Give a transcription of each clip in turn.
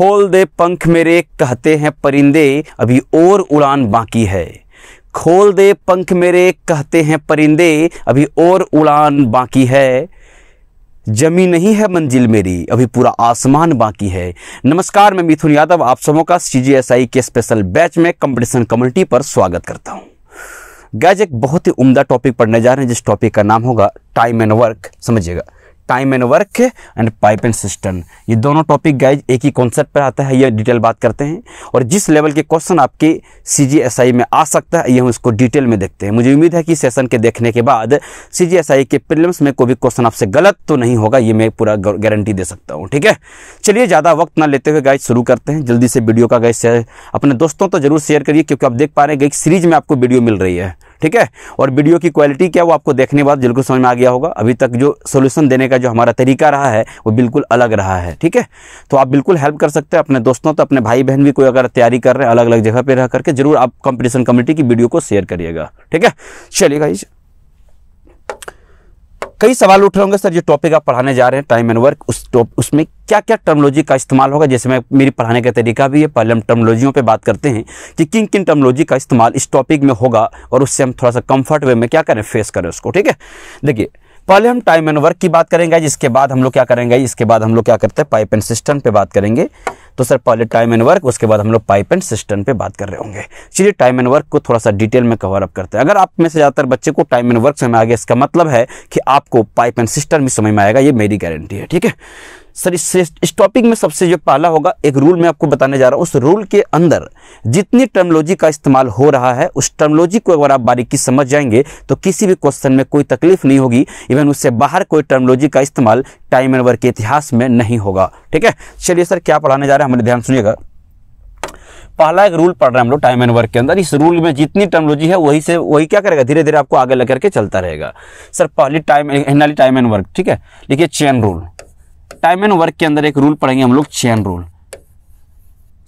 खोल दे पंख मेरे कहते हैं परिंदे अभी और उड़ान बाकी है खोल दे पंख मेरे कहते हैं परिंदे अभी और उड़ान बाकी है जमी नहीं है मंजिल मेरी अभी पूरा आसमान बाकी है नमस्कार मैं मिथुन यादव आप सबों का सी के स्पेशल बैच में कंपटीशन कम्युनिटी पर स्वागत करता हूँ गैज एक बहुत ही उम्दा टॉपिक पढ़ने जा रहे हैं जिस टॉपिक का नाम होगा टाइम एंड वर्क समझिएगा time and work and pipe and system ये दोनों टॉपिक गाइज एक ही कॉन्सेप्ट पर आता है ये डिटेल बात करते हैं और जिस लेवल के क्वेश्चन आपके सी में आ सकता है ये हम इसको डिटेल में देखते हैं मुझे उम्मीद है कि सेशन के देखने के बाद सी के प्रिलम्स में कोई भी क्वेश्चन आपसे गलत तो नहीं होगा ये मैं पूरा गारंटी दे सकता हूँ ठीक है चलिए ज़्यादा वक्त ना लेते हुए गाइज शुरू करते हैं जल्दी से वीडियो का गाइज अपने दोस्तों तो जरूर शेयर करिए क्योंकि आप देख पा रहे हैं कि सीरीज में आपको वीडियो मिल रही है ठीक है और वीडियो की क्वालिटी क्या वो आपको देखने के बाद बिल्कुल समझ में आ गया होगा अभी तक जो सोल्यूशन देने का जो हमारा तरीका रहा है वो बिल्कुल अलग रहा है ठीक है तो आप बिल्कुल हेल्प कर सकते हैं अपने दोस्तों तो अपने भाई बहन भी कोई अगर तैयारी कर रहे हैं अलग अलग जगह पर रह करके जरूर आप कॉम्पिटिशन कमेटी की वीडियो को शेयर करिएगा ठीक है चलिए भाई कई सवाल उठ रहे होंगे सर जो टॉपिक आप पढ़ाने जा रहे हैं टाइम एंड वर्क उस टॉप उसमें क्या क्या टर्मोलॉजी का इस्तेमाल होगा जैसे मैं मेरी पढ़ाने का तरीका भी है पहले हम टर्मोलॉजियों पे बात करते हैं कि किन किन टर्मोलॉजी का इस्तेमाल इस टॉपिक में होगा और उससे हम थोड़ा सा कम्फर्ट वे में क्या करें फेस करें उसको ठीक है देखिए पहले हम टाइम एंड वर्क की बात करेंगे जिसके बाद हम लोग क्या करेंगे इसके बाद हम लोग क्या करते हैं पाइप एंड सिस्टम पर बात करेंगे तो सर पहले टाइम एंड वर्क उसके बाद हम लोग पाइप एंड सिस्टम पे बात कर रहे होंगे चलिए टाइम एंड वर्क को थोड़ा सा डिटेल में कवर अप करते हैं अगर आप में से ज़्यादातर बच्चे को टाइम एंड वर्क समझ आ गया इसका मतलब है कि आपको पाइप एंड सिस्टम भी समझ में आएगा ये मेरी गारंटी है ठीक है सर इस टॉपिक में सबसे जो पहला होगा एक रूल मैं आपको बताने जा रहा हूँ उस रूल के अंदर जितनी टर्मोलॉजी का इस्तेमाल हो रहा है उस टर्मोलॉजी को अगर आप बारीकी समझ जाएंगे तो किसी भी क्वेश्चन में कोई तकलीफ नहीं होगी इवन उससे बाहर कोई टर्मोलॉजी का इस्तेमाल टाइम एंड वर्क के इतिहास में नहीं होगा ठीक है चलिए सर क्या पढ़ाने जा रहे हैं हमारे ध्यान सुनिएगा पहला एक रूल पढ़ रहे हैं हम लोग टाइम एंड वर्क के अंदर इस रूल में जितनी टर्मोलॉजी है वही से वही क्या करेगा धीरे धीरे आपको आगे लग करके चलता रहेगा सर पहली टाइम टाइम एंड वर्क ठीक है लिखिए chain rule time and work के अंदर एक रूल पढ़ेंगे हम लोग चैन रूल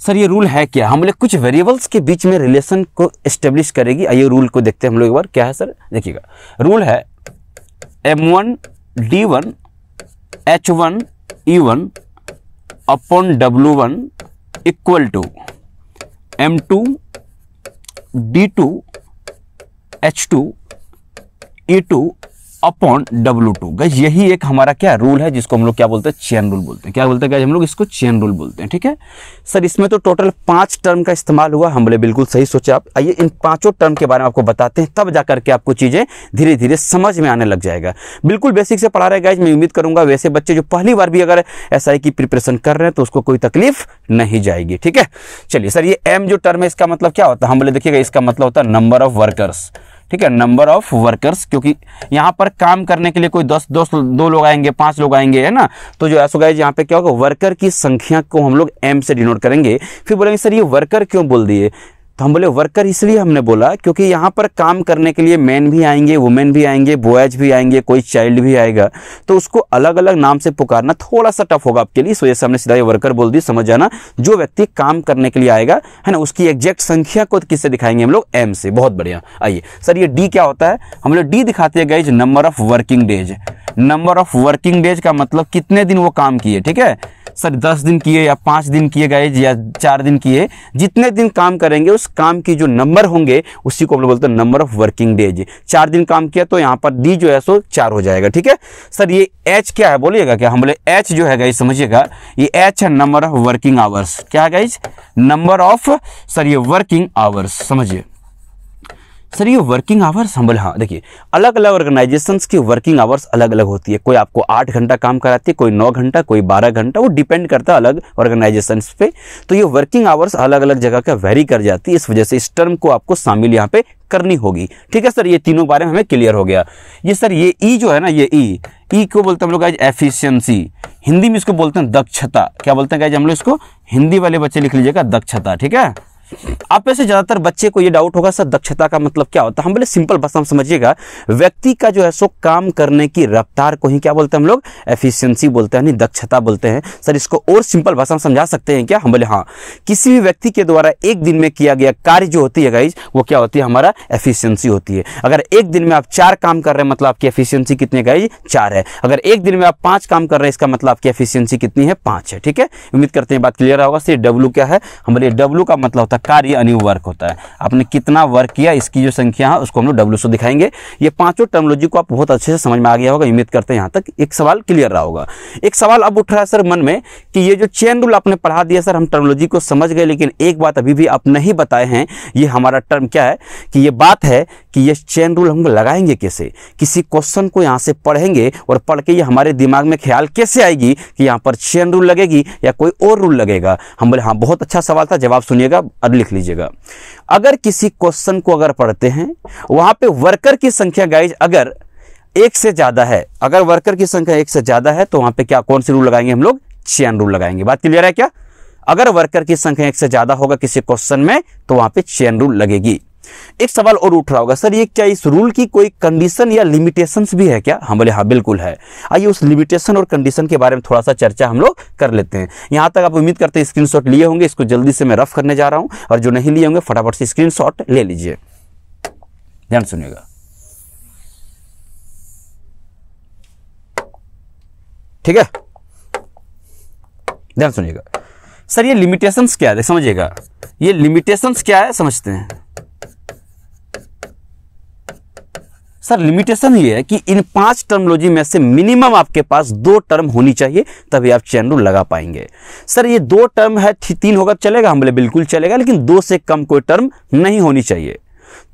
सर ये रूल है क्या हम लोग कुछ वेरिएबल्स के बीच में रिलेशन को एस्टेब्लिश करेगी आइए रूल को देखते हैं हम लोग एक बार क्या है सर देखिएगा रूल है M one D one H one E one upon W one equal to M two D two H two E two upon W two गज यही एक हमारा क्या रूल है जिसको हम लोग क्या बोलते हैं चेन रूल बोलते हैं क्या बोलते हैं गज हम लोग इसको चेन रूल बोलते हैं ठीक है सर इसमें तो टोटल पांच टर्म का इस्तेमाल हुआ हम बोले बिल्कुल सही सोचे आप आइए इन पांचों टर्म के बारे में आपको बताते हैं तब जाकर के आपको चीज़ें धीरे धीरे समझ में आने लग जाएगा बिल्कुल बेसिक से पढ़ा रहे गाइज मैं उम्मीद करूंगा वैसे बच्चे जो पहली बार भी अगर एस की प्रिपरेशन कर रहे हैं तो उसको कोई तकलीफ नहीं जाएगी ठीक है चलिए सर ये एम जो टर्म है इसका मतलब क्या होता है हम बोले देखिएगा इसका मतलब होता है नंबर ऑफ वर्कर्स ठीक है नंबर ऑफ वर्कर्स क्योंकि यहाँ पर काम करने के लिए कोई दस दस दो लोग आएंगे पांच लोग आएंगे है ना तो जो ऐसा गाइज यहाँ पे क्या होगा वर्कर की संख्या को हम लोग एम से डिनोट करेंगे फिर बोलेंगे सर ये वर्कर क्यों बोल दिए तो हम बोले वर्कर इसलिए हमने बोला क्योंकि यहाँ पर काम करने के लिए मैन भी आएंगे वुमेन भी आएंगे बॉयज भी आएंगे कोई चाइल्ड भी आएगा तो उसको अलग अलग नाम से पुकारना थोड़ा सा टफ होगा आपके लिए इस वजह से हमने सीधा ये वर्कर बोल दी समझ जाना जो व्यक्ति काम करने के लिए आएगा है ना उसकी एग्जैक्ट संख्या को किससे दिखाएंगे हम लोग एम से बहुत बढ़िया आइए सर ये डी क्या होता है हम लोग डी दिखाते हैं guys number of working days number of working days का मतलब कितने दिन वो काम किए ठीक है सर दस दिन किए या पाँच दिन किए गए या चार दिन किए जितने दिन काम करेंगे उस काम की जो नंबर होंगे उसी को हम लोग बोलते हैं नंबर ऑफ वर्किंग डेज चार दिन काम किया तो यहाँ पर डी जो है सो चार हो जाएगा ठीक है सर ये एच क्या है बोलिएगा क्या हम बोले एच जो है गाइज समझिएगा ये एच है नंबर ऑफ वर्किंग आवर्स क्या है गाइज नंबर ऑफ सर ये वर्किंग आवर्स समझिए सर ये वर्किंग आवर्स हम हाँ देखिए अलग अलग ऑर्गेनाइजेशंस की वर्किंग आवर्स अलग अलग होती है कोई आपको आठ घंटा काम कराती है कोई नौ घंटा कोई बारह घंटा वो डिपेंड करता है अलग ऑर्गेनाइजेशंस पे तो ये वर्किंग आवर्स अलग अलग जगह का वेरी कर जाती है इस वजह से इस टर्म को आपको शामिल यहाँ पे करनी होगी ठीक है सर ये तीनों बारे में हमें क्लियर हो गया ये सर ये ई e जो है ना ये ई e, ई e को बोलते हैं हम लोग आज एफिशियंसी हिंदी में इसको बोलते हैं दक्षता क्या बोलते हैं हम लोग इसको हिंदी वाले बच्चे लिख लीजिएगा दक्षता ठीक है आप में से ज़्यादातर बच्चे को ये डाउट होगा सर दक्षता का मतलब क्या होता है हम बोले सिंपल भाषा हम समझिएगा व्यक्ति का जो है सो काम करने की रफ्तार को ही क्या बोलते हैं हम लोग एफिशिएंसी बोलते हैं दक्षता बोलते हैं सर इसको और सिंपल भाषा में समझा सकते हैं क्या हम बोले हाँ किसी भी व्यक्ति के द्वारा एक दिन में किया गया कार्य जो होती है गाइज वो क्या होती है हमारा एफिशियंसी होती है अगर एक दिन में आप चार काम कर रहे हैं मतलब आपकी एफिशियंसी कितनी गाइज चार है अगर एक दिन में आप पांच काम कर रहे हैं इसका मतलब आपकी एफिशियंसी कितनी है पांच है ठीक है उम्मीद करते हैं बात क्लियर होगा सर डब्ल्यू क्या है हम बोले डब्ल्यू का मतलब होता है कार्य अनु वर्क होता है आपने कितना वर्क किया इसकी जो संख्या है उसको हम लोग डब्ल्यू दिखाएंगे ये पांचों टर्मोलॉजी को आप बहुत अच्छे से समझ में आ गया होगा उम्मीद करते हैं यहाँ तक एक सवाल क्लियर रहा होगा एक सवाल अब उठ रहा है सर मन में कि ये जो चेन रूल आपने पढ़ा दिया सर हम टर्मोलॉजी को समझ गए लेकिन एक बात अभी भी आप नहीं बताए हैं ये हमारा टर्म क्या है कि ये बात है कि ये चेन रूल हम लगाएंगे कैसे किसी क्वेश्चन को यहाँ से पढ़ेंगे और पढ़ के ये हमारे दिमाग में ख्याल कैसे आएगी कि यहाँ पर चेन रूल लगेगी या कोई और रूल लगेगा हम बोले हाँ बहुत अच्छा सवाल था जवाब सुनिएगा और लिख लीजिएगा अगर किसी क्वेश्चन को अगर पढ़ते हैं वहां पे वर्कर की संख्या गाइज अगर एक से ज़्यादा है अगर वर्कर की संख्या एक से ज़्यादा है तो वहां पे क्या कौन से रूल लगाएंगे हम लोग चैन रूल लगाएंगे बात क्लियर है क्या अगर वर्कर की संख्या एक से ज़्यादा होगा किसी क्वेश्चन में तो वहां पे चैन रूल लगेगी एक सवाल और उठ रहा होगा सर ये क्या इस रूल की कोई कंडीशन या लिमिटेशंस भी है क्या हम हाँ बोले हाँ बिल्कुल है आइए उस लिमिटेशन और कंडीशन के बारे में थोड़ा सा चर्चा हम लोग कर लेते हैं यहां तक आप उम्मीद करते हैं स्क्रीनशॉट लिए होंगे इसको जल्दी से मैं रफ करने जा रहा हूं और जो नहीं लिए होंगे फटाफट से स्क्रीनशॉट ले लीजिए ध्यान सुनिएगा ठीक है ध्यान सुनिएगा सर ये लिमिटेशंस क्या है समझिएगा ये लिमिटेशंस क्या है समझते हैं सर लिमिटेशन ये है कि इन पांच टर्मोलॉजी में से मिनिमम आपके पास दो टर्म होनी चाहिए तभी आप चैन रूल लगा पाएंगे सर ये दो टर्म है तीन होगा चलेगा हम बोले बिल्कुल चलेगा लेकिन दो से कम कोई टर्म नहीं होनी चाहिए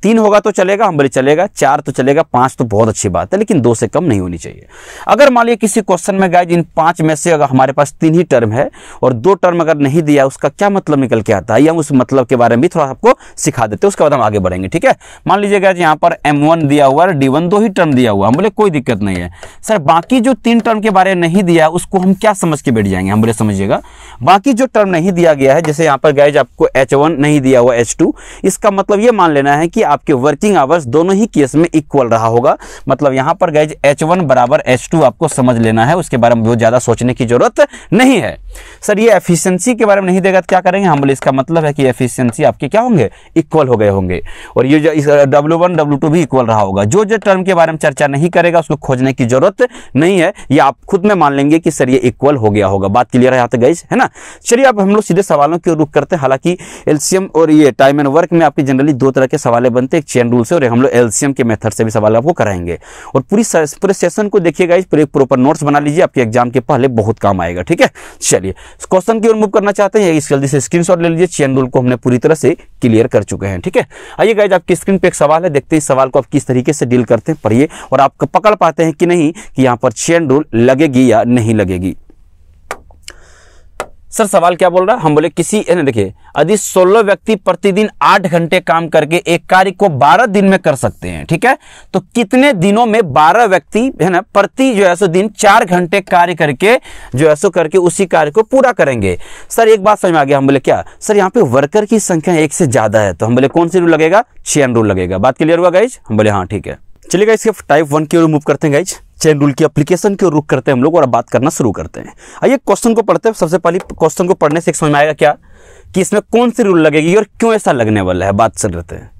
तीन होगा तो चलेगा हम बोले चलेगा चार तो चलेगा पांच तो बहुत अच्छी बात है लेकिन दो से कम नहीं होनी चाहिए अगर मान लीजिए किसी क्वेश्चन में गाय जिन पांच में से अगर हमारे पास तीन ही टर्म है और दो टर्म अगर नहीं दिया उसका क्या मतलब निकल के आता है या उस मतलब के बारे में भी थोड़ा आपको सिखा देते हैं उसके बाद हम आगे बढ़ेंगे ठीक है मान लीजिए गाय यहाँ पर एम दिया हुआ है डी दो ही टर्म दिया हुआ हम बोले कोई दिक्कत नहीं है सर बाकी जो तीन टर्म के बारे में नहीं दिया उसको हम क्या समझ के बैठ जाएंगे हम बोले समझिएगा बाकी जो टर्म नहीं दिया गया है जैसे यहाँ पर गायज आपको एच नहीं दिया हुआ एच इसका मतलब ये मान लेना है कि आपके वर्किंग आवर्स दोनों ही केस में इक्वल रहा होगा मतलब यहां पर गैज एच वन बराबर एच टू आपको समझ लेना है उसके बारे में बहुत ज़्यादा सोचने की जरूरत नहीं है सर ये एफिशिएंसी के बारे में नहीं देगा तो क्या करेंगे हम बोले इसका मतलब है कि एफिशिएंसी आपके क्या होंगे इक्वल हो गए होंगे और ये जो डब्ल्यू वन डब्ल्यू टू भी इक्वल रहा होगा जो जो टर्म के बारे में चर्चा नहीं करेगा उसको खोजने की जरूरत नहीं है ये आप खुद में मान लेंगे कि सर ये इक्वल हो गया होगा बात क्लियर है यहाँ तक गैज है ना चलिए अब हम लोग सीधे सवालों की रुख करते हैं हालांकि एल्सियम और ये टाइम एंड वर्क में आपके जनरली दो तरह के सवाल बनते हैं एक चेन रूल से और हम लोग एलसीएम के मेथड से भी सवाल आपको कराएंगे और पूरी पूरे सेशन को देखिएगा इस पूरे प्रॉपर नोट्स बना लीजिए आपके एग्जाम के पहले बहुत काम आएगा ठीक है चलिए क्वेश्चन की ओर मूव करना चाहते हैं इस जल्दी से स्क्रीन ले लीजिए चेन रूल को हमने पूरी तरह से क्लियर कर चुके हैं ठीक है आइए गाइज आपकी स्क्रीन पर एक सवाल है देखते हैं इस सवाल को आप किस तरीके से डील करते हैं पढ़िए और आप पकड़ पाते हैं कि नहीं कि यहाँ पर चेन रूल लगेगी या नहीं लगेगी सर सवाल क्या बोल रहा है हम बोले किसी देखिए यदि सोलह व्यक्ति प्रतिदिन आठ घंटे काम करके एक कार्य को बारह दिन में कर सकते हैं ठीक है तो कितने दिनों में बारह व्यक्ति है ना प्रति जो है सो दिन चार घंटे कार्य करके जो है सो करके उसी कार्य को पूरा करेंगे सर एक बात समझ में आ गया हम बोले क्या सर यहाँ पे वर्कर की संख्या एक से ज्यादा है तो हम बोले कौन सी रूल लगेगा चेन रूल लगेगा बात क्लियर हुआ गाइज हम बोले हाँ ठीक है चलिए गाइज टाइप वन की ओर मूव करते हैं गाइज चेन रूल की अप्लीकेशन की ओर रुख करते हैं हम लोग और बात करना शुरू करते हैं आइए क्वेश्चन को पढ़ते हैं सबसे पहले क्वेश्चन को पढ़ने से एक समझ में आएगा क्या कि इसमें कौन सी रूल लगेगी और क्यों ऐसा लगने वाला है बात चल रहे हैं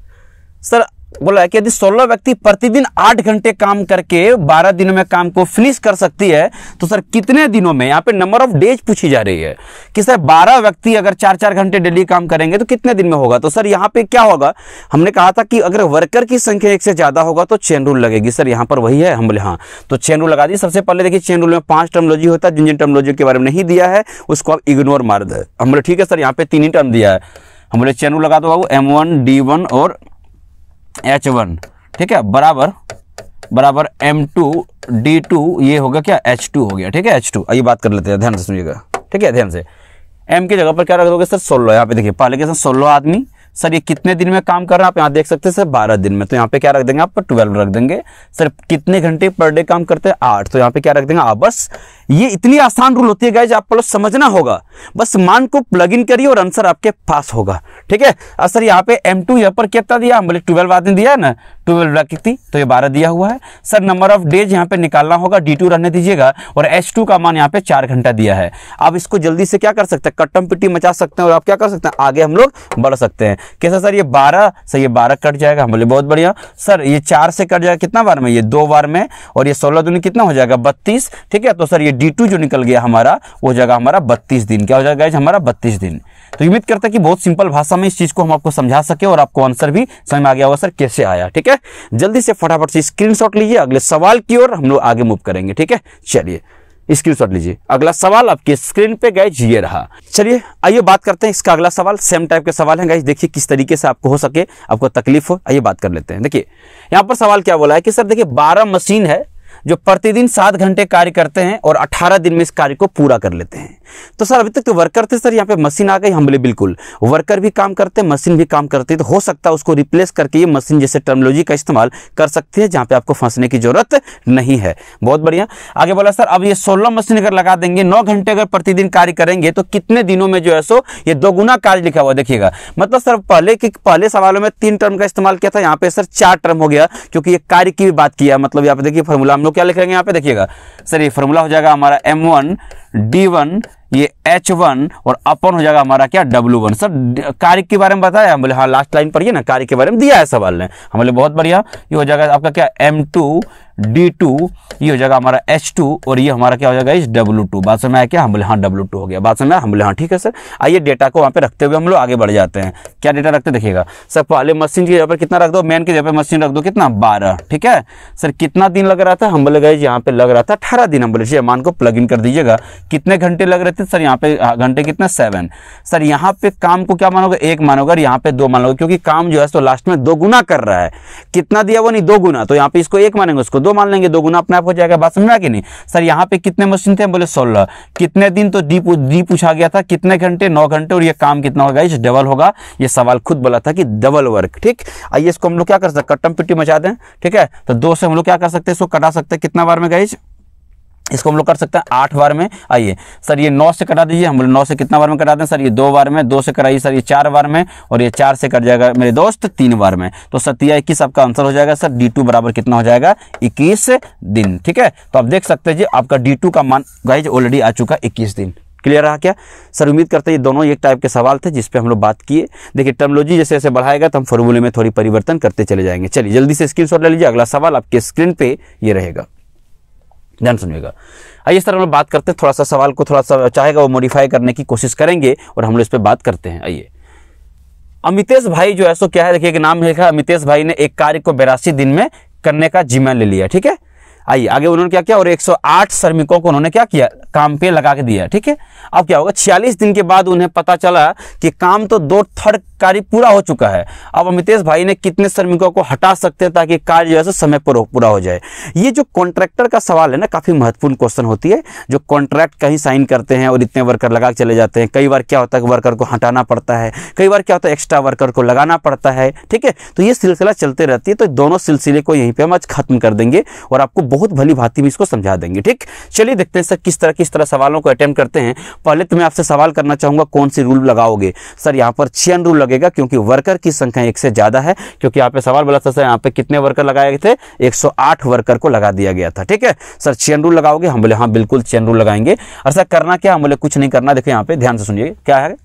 सर बोला है कि यदि सोलह व्यक्ति प्रतिदिन आठ घंटे काम करके बारह दिनों में काम को फिनिश कर सकती है तो सर कितने दिनों में यहाँ पे नंबर ऑफ डेज पूछी जा रही है कि सर बारह व्यक्ति अगर चार चार घंटे डेली काम करेंगे तो कितने दिन में होगा तो सर यहाँ पे क्या होगा हमने कहा था कि अगर वर्कर की संख्या एक से ज़्यादा होगा तो चेन रूल लगेगी सर यहाँ पर वही है हम बोले हाँ तो चेन रूल लगा दी सबसे पहले देखिए चेन रूल में पांच टर्मोलॉजी होता है जिन जिन टर्मोलॉजी के बारे में नहीं दिया है उसको आप इग्नोर मार दे हम बोले ठीक है सर यहाँ पे तीन ही टर्म दिया है हम बोले चेन रूल लगा दो बाबू एम वन डी वन और एच वन ठीक है बराबर बराबर एम टू डी टू ये होगा क्या एच टू हो गया ठीक है एच टू आइए बात कर लेते हैं ध्यान से सुनिएगा ठीक है ध्यान से एम की जगह पर क्या रख दोगे सर सोलह यहाँ पे देखिए पहले के सर सोलह आदमी सर ये कितने दिन में काम कर रहा है आप यहाँ देख सकते हैं सर बारह दिन में तो यहाँ पे क्या रख देंगे आप ट्वेल्व रख देंगे सर कितने घंटे पर डे काम करते हैं आठ तो यहाँ पे क्या रख देंगे आप बस ये इतनी आसान रूल होती है गाइज आप लोग समझना होगा बस मान को प्लग इन करिए और आंसर आपके पास होगा ठीक है सर यहाँ पे एम टू यहाँ पर कितना दिया बोले ट्वेल्व आदमी दिया है ना ट्वेल्व ब्लैक थी तो ये बारह दिया हुआ है सर नंबर ऑफ डेज यहाँ पे निकालना होगा डी टू रहने दीजिएगा और एच टू का मान यहाँ पे चार घंटा दिया है आप इसको जल्दी से क्या कर सकते हैं कट्टम पिट्टी मचा सकते हैं और आप क्या कर सकते हैं आगे हम लोग बढ़ सकते हैं कैसा सर ये बारह सर ये बारह कट जाएगा हम बोले बहुत बढ़िया सर ये चार से कट जाएगा कितना बार में ये दो बार में और ये सोलह दिन कितना हो जाएगा बत्तीस ठीक है तो सर ये डी जो निकल गया हमारा वो जगह हमारा बत्तीस दिन क्या हो जाएगा हमारा बत्तीस दिन तो उम्मीद करते हैं कि बहुत सिंपल भाषा में इस चीज़ को हम आपको समझा सके और आपको आंसर भी समझ में आ गया होगा सर कैसे आया ठीक है जल्दी से फटाफट से स्क्रीन लीजिए अगले सवाल की ओर हम लोग आगे मूव करेंगे ठीक है चलिए स्क्रीनशॉट लीजिए अगला सवाल आपके स्क्रीन पे गए ये रहा चलिए आइए बात करते हैं इसका अगला सवाल सेम टाइप के सवाल है गाइज देखिए किस तरीके से आपको हो सके आपको तकलीफ हो आइए बात कर लेते हैं देखिए यहाँ पर सवाल क्या बोला है कि सर देखिए बारह मशीन है जो प्रतिदिन सात घंटे कार्य करते हैं और अठारह दिन में इस कार्य को पूरा कर लेते हैं तो सर अभी तक तो वर्कर थे सर यहाँ पे मशीन आ गई हम बोले बिल्कुल वर्कर भी काम करते हैं मशीन भी काम करती है तो हो सकता है उसको रिप्लेस करके ये मशीन जैसे टर्मोलॉजी का इस्तेमाल कर सकते हैं जहाँ पे आपको फंसने की जरूरत नहीं है बहुत बढ़िया आगे बोला सर अब ये सोलह मशीन अगर लगा देंगे नौ घंटे अगर प्रतिदिन कार्य करेंगे तो कितने दिनों में जो है सो ये दोगुना कार्य लिखा हुआ देखिएगा मतलब सर पहले के पहले सवालों में तीन टर्म का इस्तेमाल किया था यहाँ पे सर चार टर्म हो गया क्योंकि ये कार्य की भी बात किया मतलब यहाँ पे देखिए फॉर्मूला हम लोग क्या लिखेंगे यहाँ पे देखिएगा सर ये फॉर्मूला हो जाएगा हमारा एम वन डी वन ये एच वन और अपन हो जाएगा हमारा क्या डब्ल्यू वन सर कार्य के बारे में बताया हम बोले हाँ लास्ट लाइन पर ये ना कार्य के बारे में दिया है सवाल ने हम बोले बहुत बढ़िया ये हो जाएगा आपका क्या एम टू डी टू ये हो जाएगा हमारा एच टू और ये हमारा क्या हो जाएगा इस डब्लू टू बात समय आया क्या हम हाँ डब्लू टू हो गया बात समय हम हाँ ठीक है सर आइए डेटा को वहाँ पे रखते हुए हम लोग आगे बढ़ जाते हैं क्या डेटा रखते देखिएगा सर पहले मशीन की जगह पर कितना रख दो मैन की जगह पर मशीन रख दो कितना बारह ठीक है सर कितना दिन लग रहा था हम बोले गए यहाँ पे लग रहा था अठारह दिन हम बोले मान को प्लग इन कर दीजिएगा कितने घंटे लग रहे थे सर यहाँ पे हाँ, घंटे कितने सेवन सर यहाँ पे काम को क्या मानोगे एक मानोगे और यहाँ पे दो मानोगे क्योंकि काम जो है तो लास्ट में दो गुना कर रहा है कितना दिया वो नहीं दो गुना तो यहाँ पे इसको एक मानेंगे उसको दो मान लेंगे दो गुना अपने आप हो जाएगा बात समझा कि नहीं सर यहाँ पे कितने मशीन थे बोले सोलह कितने दिन तो डी डी पूछा गया था कितने घंटे नौ घंटे और ये काम कितना होगा इस डबल होगा ये सवाल खुद बोला था कि डबल वर्क ठीक आइए इसको हम लोग क्या कर सकते कट्टम पिट्टी मचा दें ठीक है तो दो से हम लोग क्या कर सकते हैं इसको कटा सकते हैं कितना बार में गाइज इसको हम लोग कर सकते हैं आठ बार में आइए सर ये नौ से कटा दीजिए हम लोग नौ से कितना बार में कटा दें सर ये दो बार में दो से कराइए सर ये चार बार में और ये चार से कट जाएगा मेरे दोस्त तीन बार में तो सतिया इक्कीस आपका आंसर हो जाएगा सर डी टू बराबर कितना हो जाएगा इक्कीस दिन ठीक है तो आप देख सकते हैं जी आपका डी टू का मान गाइज ऑलरेडी आ चुका इक्कीस दिन क्लियर रहा क्या सर उम्मीद करते हैं ये दोनों एक टाइप के सवाल थे जिसपे हम लोग बात किए देखिए टर्मोलॉजी जैसे जैसे बढ़ाएगा तो हम फॉर्मूले में थोड़ी परिवर्तन करते चले जाएंगे चलिए जल्दी से शॉट ले लीजिए अगला सवाल आपके स्क्रीन पे ये रहेगा ध्यान सुनिएगा आइए सर हम लोग बात करते हैं थोड़ा सा सवाल को थोड़ा सा चाहेगा वो मॉडिफाई करने की कोशिश करेंगे और हम लोग इस पर बात करते हैं आइए अमितेश भाई जो है सो क्या है देखिए नाम लिखा अमितेश भाई ने एक कार्य को बेरासी दिन में करने का जिम्मा ले लिया ठीक है आइए आगे उन्होंने क्या किया और 108 श्रमिकों को उन्होंने क्या किया काम पे लगा के दिया ठीक है अब क्या होगा 46 दिन के बाद उन्हें पता चला कि काम तो दो थर्ड कार्य पूरा हो चुका है अब अमितेश भाई ने कितने श्रमिकों को हटा सकते हैं ताकि कार्य जो है समय पर पूरा हो जाए ये जो कॉन्ट्रैक्टर का सवाल है ना काफ़ी महत्वपूर्ण क्वेश्चन होती है जो कॉन्ट्रैक्ट कहीं साइन करते हैं और इतने वर्कर लगा चले जाते हैं कई बार क्या होता है वर्कर को हटाना पड़ता है कई बार क्या होता है एक्स्ट्रा वर्कर को लगाना पड़ता है ठीक है तो ये सिलसिला चलते रहती है तो दोनों सिलसिले को यहीं पर हम आज खत्म कर देंगे और आपको बहुत भली भांति भी इसको समझा देंगे ठीक चलिए देखते हैं सर किस तरह किस तरह सवालों को अटेम्प्ट करते हैं पहले तो मैं आपसे सवाल करना चाहूंगा कौन सी रूल लगाओगे सर यहाँ पर छियन रूल लगेगा क्योंकि वर्कर की संख्या एक से ज़्यादा है क्योंकि यहाँ पे सवाल बोला था सर यहाँ पे कितने वर्कर लगाए गए थे 108 वर्कर को लगा दिया गया था ठीक है सर चेन रूल लगाओगे हम बोले हाँ बिल्कुल चेन रूल लगाएंगे और सर करना क्या हम बोले कुछ नहीं करना देखो यहाँ पे ध्यान से सुनिए क्या है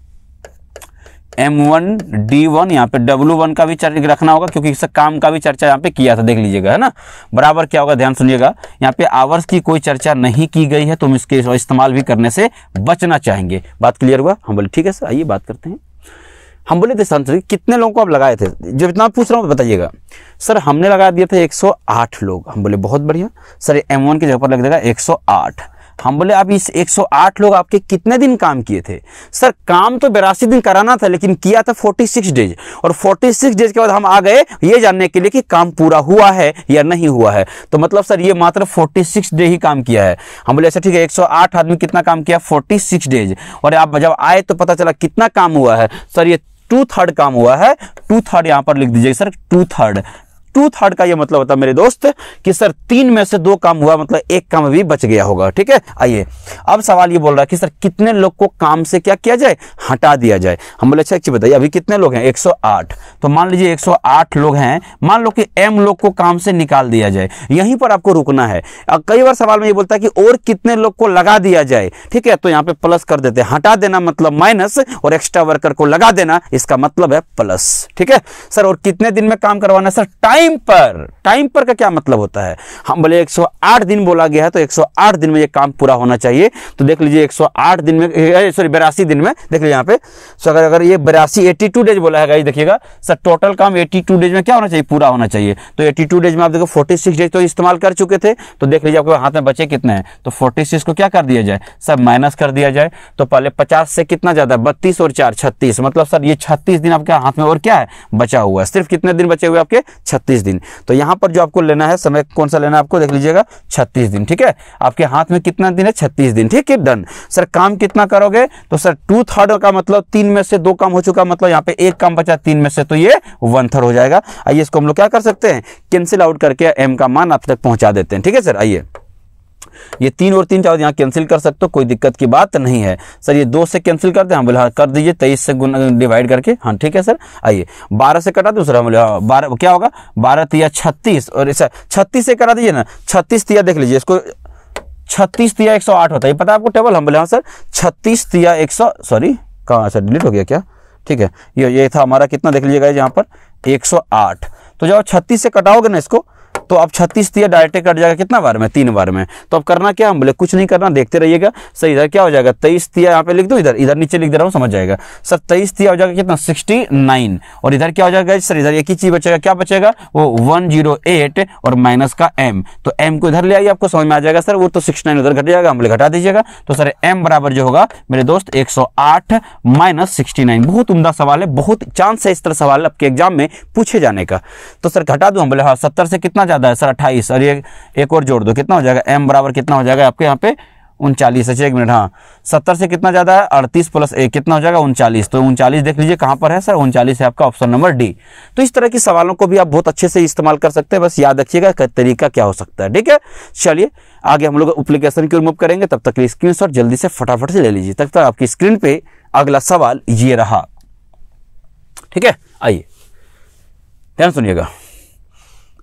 एम वन डी वन यहाँ पे डब्ल्यू वन का भी चर्चा रखना होगा क्योंकि इससे काम का भी चर्चा यहाँ पे किया था देख लीजिएगा है ना बराबर क्या होगा ध्यान सुनिएगा यहाँ पे आवर्स की कोई चर्चा नहीं की गई है तो हम इसके इस्तेमाल भी करने से बचना चाहेंगे बात क्लियर हुआ हम बोले ठीक है सर आइए बात करते हैं हम बोले थे संत कितने लोगों को आप लगाए थे जो इतना पूछ रहा हूँ तो बताइएगा सर हमने लगा दिया था 108 लोग हम बोले बहुत बढ़िया सर एम वन की जगह पर लग जाएगा 108 हम बोले आप इस 108 लोग आपके कितने दिन काम किए थे सर काम तो बेरासी दिन कराना था लेकिन किया था 46 डेज और 46 डेज के बाद हम आ गए ये जानने के लिए कि काम पूरा हुआ है या नहीं हुआ है तो मतलब सर ये मात्र फोर्टी डे ही काम किया है हम बोले ऐसा अच्छा, ठीक है एक आदमी कितना काम किया फोर्टी डेज और आप जब आए तो पता चला कितना काम हुआ है सर ये टू थर्ड काम हुआ है टू थर्ड यहां पर लिख दीजिए sir two third two third का ये मतलब होता है मेरे दोस्त कि सर तीन में से दो काम हुआ मतलब एक काम अभी बच गया होगा ठीक है आइए अब सवाल ये बोल रहा है कि सर कितने लोग को काम से क्या किया जाए हटा दिया जाए हम बोले अच्छा एक चीज बताइए अभी कितने लोग हैं 108 तो मान लीजिए 108 लोग हैं मान लो कि एम लोग को काम से निकाल दिया जाए यहीं पर आपको रुकना है कई बार सवाल में ये बोलता है कि और कितने लोग को लगा दिया जाए ठीक है तो यहाँ पे प्लस कर देते हैं हटा देना मतलब माइनस और एक्स्ट्रा वर्कर को लगा देना इसका मतलब है प्लस ठीक है सर और कितने दिन में काम करवाना सर टाइम टाइम पर टाइम पर का क्या मतलब होता है हम बोले 108 दिन बोला गया है तो 108 दिन में ये काम पूरा होना चाहिए तो देख लीजिए 108 दिन में सॉरी बयासी दिन में देख लीजिए यहाँ पे सो अगर अगर ये बयासी एट्टी डेज बोला है गाइज देखिएगा सर टोटल काम एट्टी डेज में क्या होना चाहिए पूरा होना चाहिए तो एट्टी डेज में आप देखो फोर्टी डेज तो इस्तेमाल कर चुके थे तो देख लीजिए आपके हाथ में बचे कितने हैं तो फोर्टी को क्या कर दिया जाए सर माइनस कर दिया जाए तो पहले पचास से कितना ज़्यादा बत्तीस और चार छत्तीस मतलब सर ये छत्तीस दिन आपके हाथ में और क्या है बचा हुआ है सिर्फ कितने दिन बचे हुए आपके छत्तीस छत्तीस दिन तो यहाँ पर जो आपको लेना है समय कौन सा लेना है आपको देख लीजिएगा छत्तीस दिन ठीक है आपके हाथ में कितना दिन है छत्तीस दिन ठीक है डन सर काम कितना करोगे तो सर टू थर्ड का मतलब तीन में से दो काम हो चुका मतलब यहाँ पे एक काम बचा तीन में से तो ये वन थर्ड हो जाएगा आइए इसको हम लोग क्या कर सकते हैं कैंसिल आउट करके एम का मान आप तक पहुंचा देते हैं ठीक है सर आइए ये तीन और तीन चार यहाँ कैंसिल कर सकते हो कोई दिक्कत की बात नहीं है सर ये दो से कैंसिल कर दे हम हाँ, बोले हाँ, कर दीजिए तेईस से डिवाइड करके हाँ ठीक है सर आइए बारह से कटा दूसरा हम हाँ, बोले बारह क्या होगा बारह तिया छत्तीस और छत्तीस से करा दीजिए ना छत्तीस तिया देख लीजिए इसको छत्तीस तिया एक सौ आठ होता है पता है आपको टेबल हम बोले हाँ सर छत्तीस तिया एक सौ सॉरी कहाँ सर डिलीट हो गया क्या ठीक है ये ये था हमारा कितना देख लीजिएगा यहाँ पर 108 तो जब छत्तीस से कटाओगे ना इसको तो अब छत्तीस दिया डायरेक्ट कट जाएगा कितना बार में तीन बार में तो अब करना क्या हम बोले कुछ नहीं करना देखते रहिएगा सर इधर क्या हो जाएगा तेईस दिया यहाँ पे लिख दो इधर इधर नीचे लिख दे रहा हूँ समझ जाएगा सर तेईस दिया हो जाएगा कितना सिक्सटी नाइन और इधर क्या हो जाएगा सर इधर एक ही चीज बचेगा क्या बचेगा वो वन और माइनस का एम तो एम को इधर ले आइए आपको समझ में आ जाएगा सर वो तो सिक्स उधर घट जाएगा हम बोले घटा दीजिएगा तो सर एम बराबर जो होगा मेरे दोस्त एक माइनस सिक्सटी नाइन बहुत उमदा सवाल है बहुत चांस है इस तरह सवाल आपके एग्जाम में पूछे जाने का तो सर घटा दो हम बोले हाँ सत्तर से कितना ज़्यादा है सर अट्ठाईस और ये एक और जोड़ दो कितना हो जाएगा एम बराबर कितना हो जाएगा आपके यहाँ पे उनचालीस अच्छा एक मिनट हाँ सत्तर से कितना ज़्यादा है अड़तीस प्लस एक कितना हो जाएगा उनचालीस तो उनचालीस देख लीजिए कहाँ पर है सर उनचालीस है आपका ऑप्शन नंबर डी तो इस तरह के सवालों को भी आप बहुत अच्छे से इस्तेमाल कर सकते हैं बस याद रखिएगा तरीका क्या हो सकता है ठीक है चलिए आगे हम लोग अप्लीकेशन की रिमूव करेंगे तब तक स्क्रीन शॉट जल्दी से फटाफट से ले लीजिए तब तक आपकी स्क्रीन पर अगला सवाल ये रहा ठीक है आइए ध्यान सुनिएगा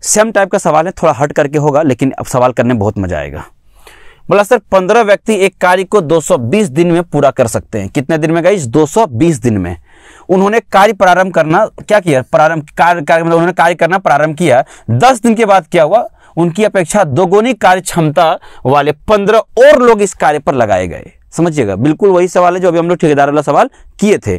सेम टाइप का सवाल है थोड़ा हट करके होगा लेकिन अब सवाल करने में बहुत मजा आएगा बोला सर पंद्रह व्यक्ति एक कार्य को 220 दिन में पूरा कर सकते हैं कितने दिन में सौ 220 दिन में उन्होंने कार्य प्रारंभ करना क्या किया प्रारंभ कार्य कार्य मतलब उन्होंने कार्य करना प्रारंभ किया दस दिन के बाद क्या हुआ उनकी अपेक्षा दोगुनी कार्य क्षमता वाले पंद्रह और लोग इस कार्य पर लगाए गए समझिएगा बिल्कुल वही सवाल है जो अभी हम लोग ठेकेदार वाला सवाल किए थे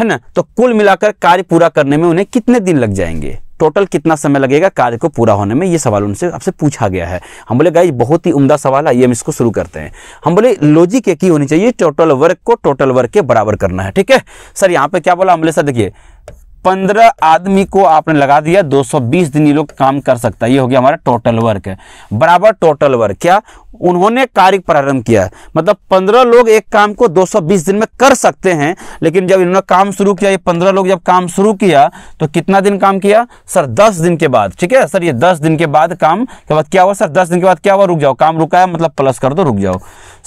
है ना तो कुल मिलाकर कार्य पूरा करने में उन्हें कितने दिन लग जाएंगे टोटल कितना समय लगेगा कार्य को पूरा होने में ये सवाल उनसे आपसे पूछा गया है हम बोले गाई बहुत ही उमदा सवाल है आइए हम इसको शुरू करते हैं हम बोले लॉजिक एक ही होनी चाहिए टोटल वर्क को टोटल वर्क के बराबर करना है ठीक है सर यहाँ पे क्या बोला हम बोले सर देखिए पंद्रह आदमी को आपने लगा दिया 220 दिन ये लोग काम कर सकता है ये हो गया हमारा टोटल वर्क है बराबर टोटल वर्क क्या उन्होंने कार्य प्रारंभ किया मतलब पंद्रह लोग एक काम को 220 दिन में कर सकते हैं लेकिन जब इन्होंने काम शुरू किया ये पंद्रह लोग जब काम शुरू किया तो कितना दिन काम किया सर दस दिन के बाद ठीक है सर ये दस दिन के बाद काम के बाद क्या हुआ सर दस दिन के बाद क्या हुआ रुक जाओ काम रुका है मतलब प्लस कर दो रुक जाओ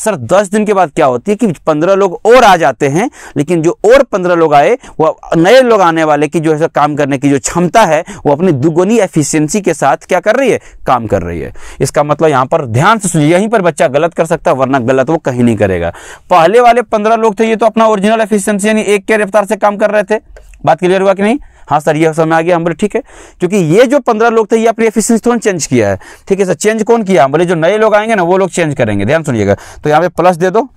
सर दस दिन के बाद क्या होती है कि पंद्रह लोग और आ जाते हैं लेकिन जो और पंद्रह लोग आए वह नए लोग आने वाले वाले की जो है काम करने की जो क्षमता है वो अपनी दुगुनी एफिशिएंसी के साथ क्या कर रही है काम कर रही है इसका मतलब यहां पर ध्यान से सुनिए यहीं पर बच्चा गलत कर सकता है वरना गलत वो कहीं नहीं करेगा पहले वाले पंद्रह लोग थे ये तो अपना ओरिजिनल एफिशियंसी यानी एक के रफ्तार से काम कर रहे थे बात क्लियर हुआ कि नहीं हाँ सर ये समय आ गया हम बोले ठीक है क्योंकि ये जो पंद्रह लोग थे ये अपनी एफिशिएंसी थोड़ा चेंज किया है ठीक है सर चेंज कौन किया हम बोले जो नए लोग आएंगे ना वो लोग चेंज करेंगे ध्यान सुनिएगा तो यहाँ पे प्लस दे दो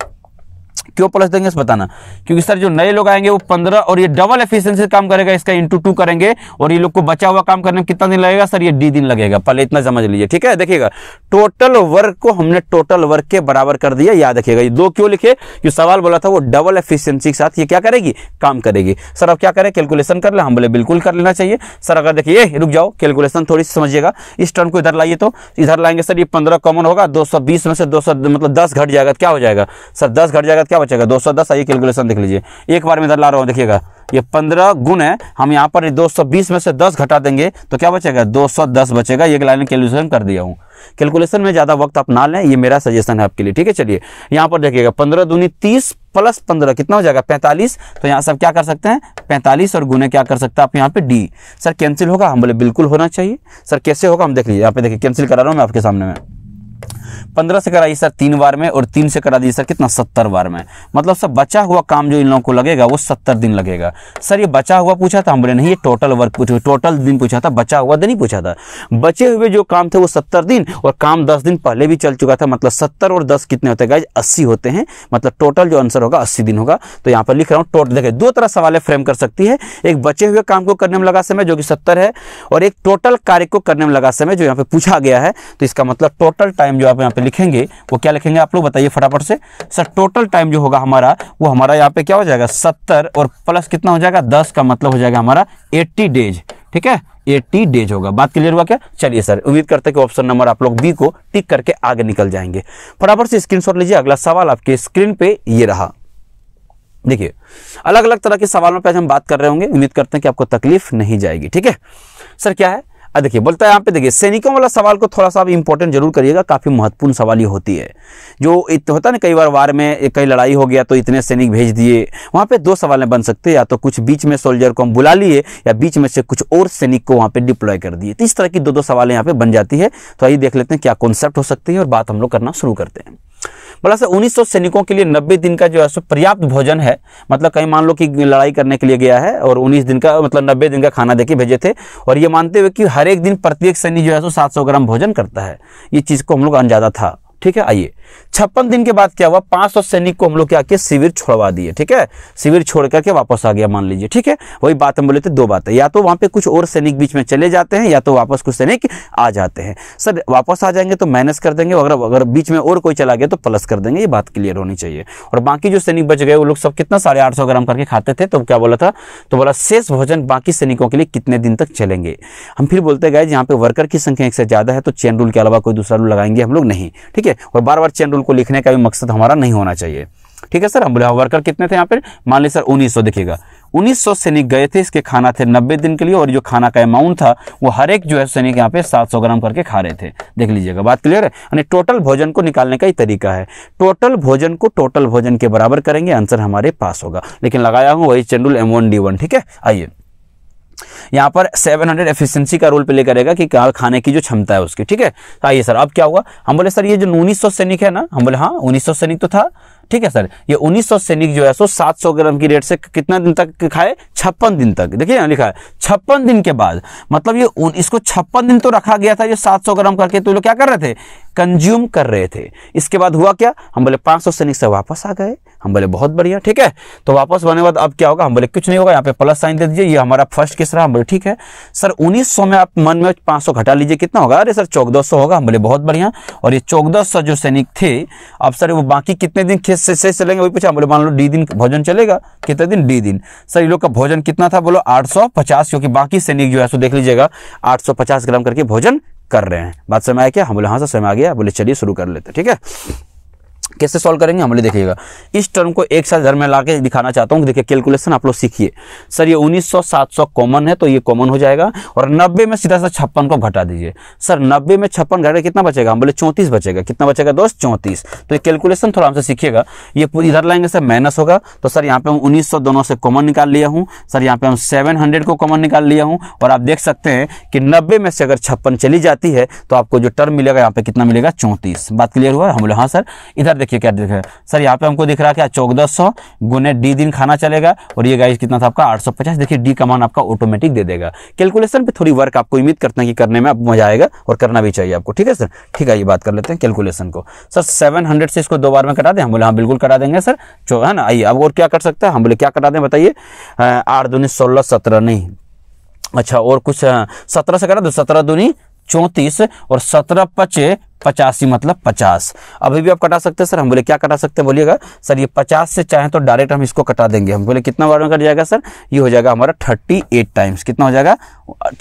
क्यों प्लस देंगे इस बताना क्योंकि सर जो नए लोग आएंगे वो पंद्रह और ये डबल एफिशिएंसी काम करेगा इसका इंटू टू करेंगे और ये लोग को बचा हुआ काम करने में कितना दिन लगेगा सर ये डी दिन लगेगा पहले इतना समझ लीजिए ठीक है देखिएगा टोटल वर्क को हमने टोटल वर्क के बराबर कर दिया याद रखिएगा ये दो क्यों लिखे जो सवाल बोला था वो डबल एफिशियंसी के साथ ये क्या करेगी काम करेगी सर अब क्या करें कैलकुलेशन कर ले हम बोले बिल्कुल कर लेना चाहिए सर अगर देखिए रुक जाओ कैलकुलेशन थोड़ी समझिएगा इस टर्म को इधर लाइए तो इधर लाएंगे सर ये पंद्रह कॉमन होगा दो में से दो मतलब दस घट जाएगा तो क्या हो जाएगा सर दस घट जाएगा तो क्या बचेगा दो सौ दस आइए कैलकुलेशन देख लीजिए एक बार में इधर ला रहा हूँ देखिएगा ये पंद्रह गुण है हम यहाँ पर दो सौ बीस में से दस घटा देंगे तो क्या बचेगा दो सौ दस बचेगा ये लाइन कैलकुलेशन कर दिया हूँ कैलकुलेशन में ज़्यादा वक्त आप ना लें ये मेरा सजेशन है आपके लिए ठीक है चलिए यहाँ पर देखिएगा पंद्रह दूनी तीस प्लस पंद्रह कितना हो जाएगा पैंतालीस तो यहाँ सब क्या कर सकते हैं पैंतालीस और गुने क्या कर सकते हैं आप यहाँ पे डी सर कैंसिल होगा हम बोले बिल्कुल होना चाहिए सर कैसे होगा हम देख लीजिए यहाँ पे देखिए कैंसिल करा रहा हूँ मैं आपके सामने में पंद्रह से करा कराइए सर तीन बार में और तीन से करा दीजिए सर कितना सत्तर बार में मतलब सर बचा हुआ काम जो इन लोगों को लगेगा वो सत्तर दिन लगेगा सर ये बचा हुआ पूछा था हम बोले नहीं ये टोटल वर्क पूछा टोटल दिन पूछा था बचा हुआ दिन ही पूछा था बचे हुए जो काम थे वो सत्तर दिन और काम दस दिन पहले भी चल चुका था मतलब सत्तर और दस कितने होते हैं अस्सी होते हैं मतलब टोटल जो आंसर होगा अस्सी दिन होगा तो यहाँ पर लिख रहा हूँ टोटल देखे दो तरह सवाल फ्रेम कर सकती है एक बचे हुए काम को करने में लगा समय जो कि सत्तर है और एक टोटल कार्य को करने में लगा समय जो यहाँ पे पूछा गया है तो इसका मतलब टोटल टाइम जो आप यहाँ पे लिखेंगे वो क्या लिखेंगे आप लोग बताइए फटाफट से सर टोटल टाइम जो होगा हमारा वो हमारा यहाँ पे क्या हो जाएगा सत्तर और प्लस कितना हो जाएगा दस का मतलब हो जाएगा हमारा एट्टी डेज ठीक है एट्टी डेज होगा बात क्लियर हुआ क्या चलिए सर उम्मीद करते हैं कि ऑप्शन नंबर आप लोग बी को टिक करके आगे निकल जाएंगे फटाफट से स्क्रीन लीजिए अगला सवाल आपके स्क्रीन पे ये रहा देखिए अलग अलग तरह के सवालों पर आज हम बात कर रहे होंगे उम्मीद करते हैं कि आपको तकलीफ नहीं जाएगी ठीक है सर क्या है देखिए बोलता है यहाँ पे देखिए सैनिकों वाला सवाल को थोड़ा सा आप इंपॉर्टेंट जरूर करिएगा काफ़ी महत्वपूर्ण सवाल ये होती है जो इत होता है ना कई बार वार में कई लड़ाई हो गया तो इतने सैनिक भेज दिए वहाँ पे दो सवालें बन सकते हैं या तो कुछ बीच में सोल्जर को हम बुला लिए या बीच में से कुछ और सैनिक को वहाँ पर डिप्लॉय कर दिए तो इस तरह की दो दो सवाल यहाँ पर बन जाती है तो आइए देख लेते हैं क्या कॉन्सेप्ट हो सकती है और बात हम लोग करना शुरू करते हैं मतलब उन्नीस सौ सैनिकों के लिए 90 दिन का जो है सो पर्याप्त भोजन है मतलब कहीं मान लो कि लड़ाई करने के लिए गया है और 19 दिन का मतलब 90 दिन का खाना देके भेजे थे और ये मानते हुए कि हर एक दिन प्रत्येक सैनिक जो है सो 700 ग्राम भोजन करता है ये चीज़ को हम लोग अनजादा था ठीक है आइए छप्पन दिन के बाद क्या हुआ 500 सैनिक को हम लोग क्या शिविर छोड़वा दिए ठीक है शिविर छोड़ करके वापस आ गया मान लीजिए ठीक है वही बात हम बोले थे दो बात है या तो वहां पे कुछ और सैनिक बीच में चले जाते हैं या तो वापस कुछ सैनिक आ जाते हैं सर वापस आ जाएंगे तो माइनस कर देंगे अगर अगर बीच में और कोई चला गया तो प्लस कर देंगे ये बात क्लियर होनी चाहिए और बाकी जो सैनिक बच गए वो लोग सब कितना साढ़े आठ सौ ग्राम करके खाते थे तो क्या बोला था तो बोला शेष भोजन बाकी सैनिकों के लिए कितने दिन तक चलेंगे हम फिर बोलते गए यहाँ पे वर्कर की संख्या एक से ज्यादा है तो चेन रूल के अलावा कोई दूसरा रूल लगाएंगे हम लोग नहीं ठीक है है और बार बार चेन रूल को लिखने का भी मकसद हमारा नहीं होना चाहिए ठीक है सर हम बोले वर्कर कितने थे यहाँ पर मान ली सर 1900 देखिएगा 1900 सैनिक गए थे इसके खाना थे 90 दिन के लिए और जो खाना का अमाउंट था वो हर एक जो है सैनिक यहाँ पे 700 ग्राम करके खा रहे थे देख लीजिएगा बात क्लियर है यानी टोटल भोजन को निकालने का ही तरीका है टोटल भोजन को टोटल भोजन के बराबर करेंगे आंसर हमारे पास होगा लेकिन लगाया हूँ वही चेंडुल एम ठीक है आइए यहाँ पर 700 एफिशिएंसी का रोल प्ले करेगा कि खाने की जो क्षमता है उसकी ठीक है तो आइए सर अब क्या हुआ हम बोले सर ये जो उन्नीस सौ सैनिक है ना हम बोले हाँ उन्नीस सौ सैनिक तो था ठीक है सर ये उन्नीस सौ सैनिक जो है सो सात सौ ग्राम की रेट से कितना दिन तक खाए छप्पन दिन तक देखिए ना लिखा है छप्पन दिन के बाद मतलब ये उन, इसको छप्पन दिन तो रखा गया था ये 700 ग्राम करके तो लोग क्या कर रहे थे कंज्यूम कर रहे थे इसके बाद हुआ क्या हम बोले 500 सैनिक से वापस आ गए हम बोले बहुत बढ़िया ठीक है तो वापस आने के बाद अब क्या होगा हम बोले कुछ नहीं होगा यहाँ पे प्लस साइन दे दीजिए ये हमारा फर्स्ट केस रहा हम बोले ठीक है सर 1900 में आप मन में 500 घटा लीजिए कितना होगा अरे सर चौदह होगा हम बोले बहुत बढ़िया और ये चौदह जो सैनिक थे अब सर वो बाकी कितने दिन खेत से चलेंगे वही पूछा हम बोले मान लो डी दिन भोजन चलेगा कितने दिन डी दिन सर ये लोग का भोजन भोजन कितना था बोलो 850 क्योंकि बाकी सैनिक जो है सो देख लीजिएगा 850 ग्राम करके भोजन कर रहे हैं बात समय आया क्या हम बोले हाँ सर समय आ गया बोले चलिए शुरू कर लेते ठीक है कैसे सॉल्व करेंगे हम लोग देखिएगा इस टर्म को एक साथ घर में ला के दिखाना चाहता हूँ देखिए कैलकुलेशन आप लोग सीखिए सर ये 1900 700 कॉमन है तो ये कॉमन हो जाएगा और 90 में सीधा सा छप्पन को घटा दीजिए सर 90 में छप्पन घटा कितना बचेगा हम बोले चौंतीस बचेगा कितना बचेगा दोस्त चौंतीस तो ये कैलकुलेशन थोड़ा हमसे सीखिएगा ये इधर लाएंगे सर माइनस होगा तो सर यहाँ पे हम उन्नीस दोनों से कॉमन निकाल लिया हूँ सर यहाँ पे हम सेवन को कॉमन निकाल लिया हूँ और आप देख सकते हैं कि नब्बे में से अगर छप्पन चली जाती है तो आपको जो टर्म मिलेगा यहाँ पे कितना मिलेगा चौंतीस बात क्लियर हुआ हम बोले हाँ सर इधर सर देखिए क्या दिख रहा है सर यहाँ पे हमको दिख रहा है क्या चौदह सौ गुने डी दिन खाना चलेगा और ये गाइस कितना था आपका आठ सौ पचास देखिए डी कमान आपका ऑटोमेटिक दे देगा कैलकुलेशन पे थोड़ी वर्क आपको उम्मीद करते हैं कि करने में आपको मजा आएगा और करना भी चाहिए आपको ठीक है सर ठीक है ये बात कर लेते हैं कैलकुलेशन को सर सेवन से इसको दो बार में कटा दें हम बोले हाँ बिल्कुल कटा देंगे सर चो है ना आइए अब और क्या कर सकते हैं हम बोले क्या कटा दें बताइए आठ दूनी सोलह सत्रह नहीं अच्छा और कुछ सत्रह से करा दो सत्रह दूनी चौंतीस और सत्रह पचे पचासी मतलब पचास अभी भी आप कटा सकते हैं सर हम बोले क्या कटा सकते हैं बोलिएगा सर ये पचास से चाहें तो डायरेक्ट हम इसको कटा देंगे हम बोले कितना बार में कट जाएगा सर ये हो जाएगा हमारा थर्टी एट टाइम्स कितना हो जाएगा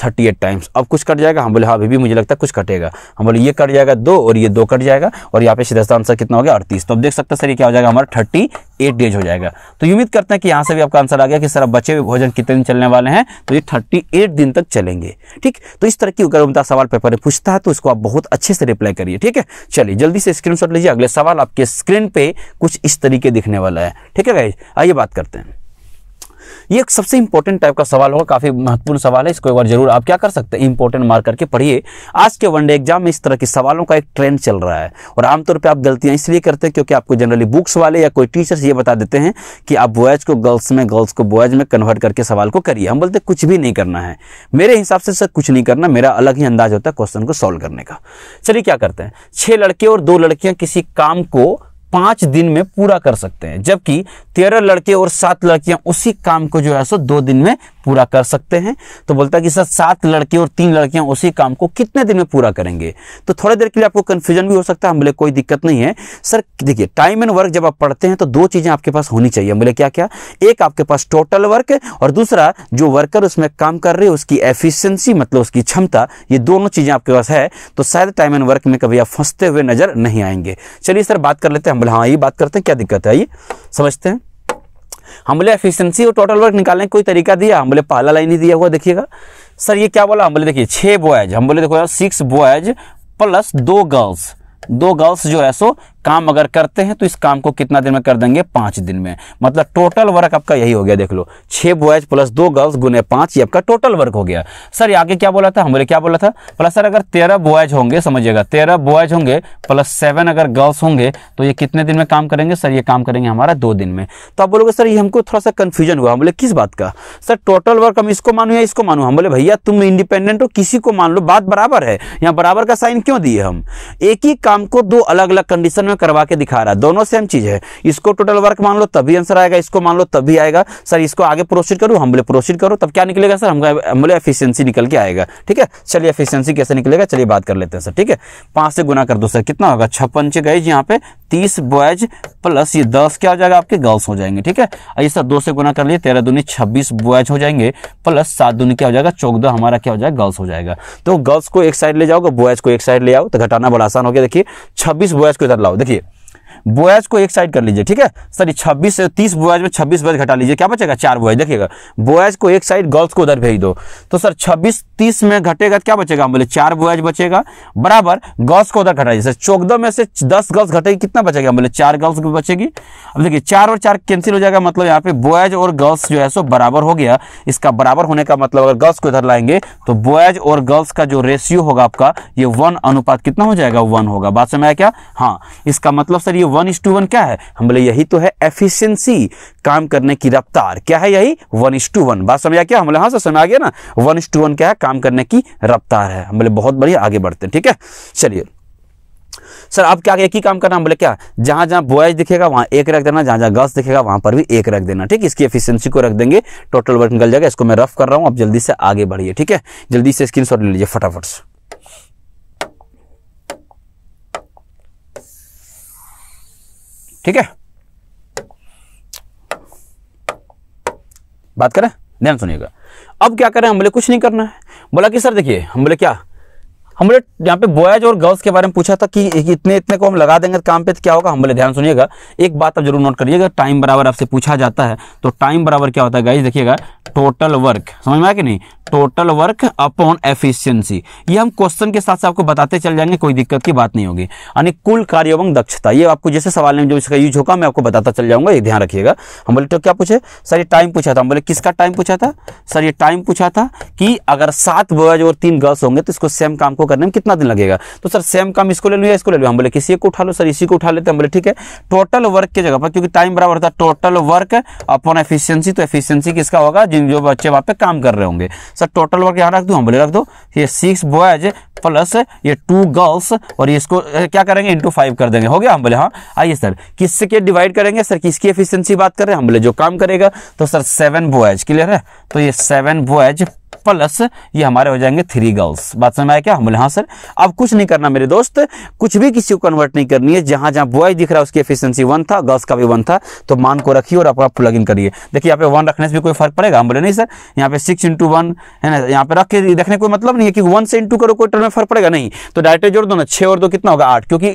थर्टी एट टाइम्स अब कुछ कट जाएगा हम बोले हाँ अभी भी मुझे लगता है कुछ कटेगा हम बोले ये कट जाएगा दो और ये दो कट जाएगा और यहाँ पे सीधा आंसर कितना हो गया अड़तीस तो अब देख सकते सर ये क्या हो जाएगा हमारा थर्टी एट डेज हो जाएगा तो उम्मीद करते हैं कि यहां से भी आपका आंसर आ गया कि सर बचे हुए भोजन कितने दिन चलने वाले हैं तो ये थर्टी एट दिन तक चलेंगे ठीक तो इस तरह की अगर उमदा सवाल पेपर पूछता है तो इसको आप बहुत अच्छे से रिप्लाई करिए ठीक है चलिए जल्दी से स्क्रीन लीजिए अगले सवाल आपके स्क्रीन पर कुछ इस तरीके दिखने वाला है ठीक है भाई आइए बात करते हैं ये एक सबसे इंपॉर्टेंट टाइप का सवाल होगा काफ़ी महत्वपूर्ण सवाल है इसको एक बार जरूर आप क्या कर सकते हैं इंपॉर्टेंट मार्क करके पढ़िए आज के वनडे एग्जाम में इस तरह के सवालों का एक ट्रेंड चल रहा है और आमतौर पर आप गलतियां इसलिए करते हैं क्योंकि आपको जनरली बुक्स वाले या कोई टीचर्स ये बता देते हैं कि आप बॉयज़ को गर्ल्स में गर्ल्स को बॉयज़ में कन्वर्ट करके सवाल को करिए हम बोलते कुछ भी नहीं करना है मेरे हिसाब से सर कुछ नहीं करना मेरा अलग ही अंदाज होता है क्वेश्चन को सोल्व करने का चलिए क्या करते हैं छह लड़के और दो लड़कियां किसी काम को पांच दिन में पूरा कर सकते हैं जबकि तेरह लड़के और सात लड़कियां उसी काम को जो है सो दो दिन में पूरा कर सकते हैं तो बोलता है कि सर सात लड़के और तीन लड़कियां उसी काम को कितने दिन में पूरा करेंगे तो थोड़ी देर के लिए आपको कन्फ्यूजन भी हो सकता है हम बोले कोई दिक्कत नहीं है सर देखिए टाइम एंड वर्क जब आप पढ़ते हैं तो दो चीज़ें आपके पास होनी चाहिए हम बोले क्या क्या एक आपके पास टोटल वर्क और दूसरा जो वर्कर उसमें काम कर रहे उसकी एफिशियंसी मतलब उसकी क्षमता ये दोनों चीज़ें आपके पास है तो शायद टाइम एंड वर्क में कभी आप फंसते हुए नजर नहीं आएंगे चलिए सर बात कर लेते हैं हम बोले हाँ ये बात करते हैं क्या दिक्कत है आइए समझते हैं हम बोले एफिशिएंसी और टोटल वर्क निकालने का कोई तरीका दिया हम बोले पहला लाइन ही दिया हुआ देखिएगा सर ये क्या बोला हम बोले देखिए छः बॉयज हम बोले देखो यार सिक्स बॉयज प्लस दो गर्ल्स दो गर्ल्स जो है सो काम अगर करते हैं तो इस काम को कितना दिन में कर देंगे पाँच दिन में मतलब टोटल वर्क आपका यही हो गया देख लो छः बॉयज प्लस दो गर्ल्स गुने पाँच ये आपका टोटल वर्क हो गया सर आगे क्या बोला था हमारे क्या बोला था प्लस सर अगर तेरह बॉयज होंगे समझिएगा तेरह बॉयज होंगे प्लस सेवन अगर गर्ल्स होंगे तो ये कितने दिन में काम करेंगे सर ये काम करेंगे हमारा दो दिन में तो आप बोलोगे सर ये हमको थोड़ा सा कन्फ्यूजन हुआ हम बोले किस बात का सर टोटल वर्क हम इसको मानू या इसको मानू हम बोले भैया तुम इंडिपेंडेंट हो किसी को मान लो बात बराबर है यहाँ बराबर का साइन क्यों दिए हम एक ही काम को दो अलग अलग कंडीशन में में करवा के दिखा रहा है दोनों सेम चीज़ है इसको टोटल वर्क मान लो तभी आंसर आएगा इसको मान लो तभी आएगा सर इसको आगे प्रोसीड करूँ हम बोले प्रोसीड करो तब क्या निकलेगा सर हम बोले एफिशियंसी निकल के आएगा ठीक है चलिए एफिशियंसी कैसे निकलेगा चलिए बात कर लेते हैं सर ठीक है पांच से गुना कर दो सर कितना होगा छप्पन से गए यहाँ पे तीस बॉयज प्लस ये दस क्या हो जाएगा आपके गर्ल्स हो जाएंगे ठीक है और ये सर दो से गुना कर लिए तेरह दूनी छब्बीस बॉयज हो जाएंगे प्लस सात दूनी क्या हो जाएगा चौदह हमारा क्या हो जाएगा गर्ल्स हो जाएगा तो गर्ल्स को एक साइड ले जाओगे बॉयज को एक साइड ले आओ तो घटाना बड़ा आसान हो गया देखिए छब्बीस बॉयज को इधर लाओ देखिए बोयाज को एक साइड कर लीजिए ठीक है सॉरी छब्बीस से तीस बोयाज में छब्बीस बोयाज घटा लीजिए क्या बचेगा चार बोयाज देखिएगा बोयाज को एक साइड गर्ल्स को उधर भेज दो तो सर छब्बीस तीस में घटेगा क्या बचेगा बोले चार बोयाज बचेगा बराबर गर्ल्स को उधर घटाइए सर चौदह में से दस गर्ल्स घटेगी कितना बचेगा बोले चार गर्ल्स बचेगी अब देखिए चार और चार कैंसिल हो जाएगा मतलब यहाँ पे बोयाज और गर्ल्स जो है सो बराबर हो गया इसका बराबर होने का मतलब अगर गर्ल्स को इधर लाएंगे तो बॉयज और गर्ल्स का जो रेशियो होगा आपका ये वन अनुपात कितना हो जाएगा वन होगा बात समझ आया क्या हाँ इसका मतलब सर ये वन इज टू वन क्या है हम बोले यही तो है एफिशिएंसी काम करने की रफ्तार क्या है यही वन इज टू वन बात समझ आ गया हम बोले हाँ सर समय आ गया ना वन इज टू वन क्या है काम करने की रफ्तार है हम बोले बहुत बढ़िया आगे बढ़ते हैं ठीक है चलिए सर आप क्या एक ही काम करना बोले क्या जहां जहां बॉयज दिखेगा वहां एक रख देना जहां जहां गर्ल्स दिखेगा वहां पर भी एक रख देना ठीक इसकी एफिशिएंसी को रख देंगे टोटल वर्क निकल जाएगा इसको मैं रफ कर रहा हूं आप जल्दी से आगे बढ़िए ठीक है जल्दी से स्क्रीन ले लीजिए फटाफट से ठीक है बात करें ध्यान सुनिएगा अब क्या करें हम बोले कुछ नहीं करना है बोला कि सर देखिए हम बोले क्या हमने यहाँ पे बॉयज और गर्ल्स के बारे में पूछा था कि इतने इतने को हम लगा देंगे तो काम पे तो क्या होगा हम बोले ध्यान सुनिएगा एक बात आप जरूर नोट करिएगा टाइम बराबर आपसे पूछा जाता है तो टाइम बराबर क्या होता है गाइज देखिएगा टोटल वर्क समझ में आया कि नहीं टोटल वर्क अपॉन एफिशिएंसी ये हम क्वेश्चन के साथ से आपको बताते चल जाएंगे कोई दिक्कत की बात नहीं होगी यानी कुल कार्य एवं दक्षता ये आपको जैसे सवाल में जो इसका यूज होगा मैं आपको बताता चल जाऊंगा ये ध्यान रखिएगा हम बोले तो क्या पूछे सर ये टाइम पूछा था हम बोले किसका टाइम पूछा था सर ये टाइम पूछा था कि अगर सात बॉयज और तीन गर्ल्स होंगे तो इसको सेम काम को आपको करने में कितना दिन लगेगा तो सर सेम काम इसको ले लो या इसको ले लो हम बोले किसी को उठा लो सर इसी को उठा लेते हैं बोले ठीक है टोटल वर्क की जगह पर क्योंकि टाइम बराबर था टोटल वर्क अपॉन एफिशियंसी तो एफिशियंसी किसका होगा जिन जो बच्चे वहां पर काम कर रहे होंगे सर टोटल वर्क यहाँ रख दो हम बोले रख दो ये सिक्स बॉयज प्लस ये टू गर्ल्स और ये इसको क्या करेंगे इंटू फाइव कर देंगे हो गया हम बोले हाँ आइए सर किसके डिवाइड करेंगे सर किसकी एफिशिएंसी बात कर रहे हैं हम बोले जो काम करेगा तो सर सेवन बॉयज क्लियर है तो ये सेवन बॉयज प्लस ये हमारे हो जाएंगे थ्री गर्ल्स बात समझ आया क्या हम बोले हाँ सर अब कुछ नहीं करना मेरे दोस्त कुछ भी किसी को कन्वर्ट नहीं करनी है जहां जहां बॉय दिख रहा है उसकी एफिशिएंसी वन था गर्ल्स का भी वन था तो मान को रखिए और अपना प्लग इन करिए देखिए यहाँ पे वन रखने से भी कोई फर्क पड़ेगा हम बोले नहीं सर यहाँ पे सिक्स इंटू वन है ना यहाँ पे रख के रखने कोई मतलब नहीं है कि वन से इंटू करो कोई टर्म में फर्क पड़ेगा नहीं तो डायरेक्ट जोड़ दो ना छः और दो कितना होगा आठ क्योंकि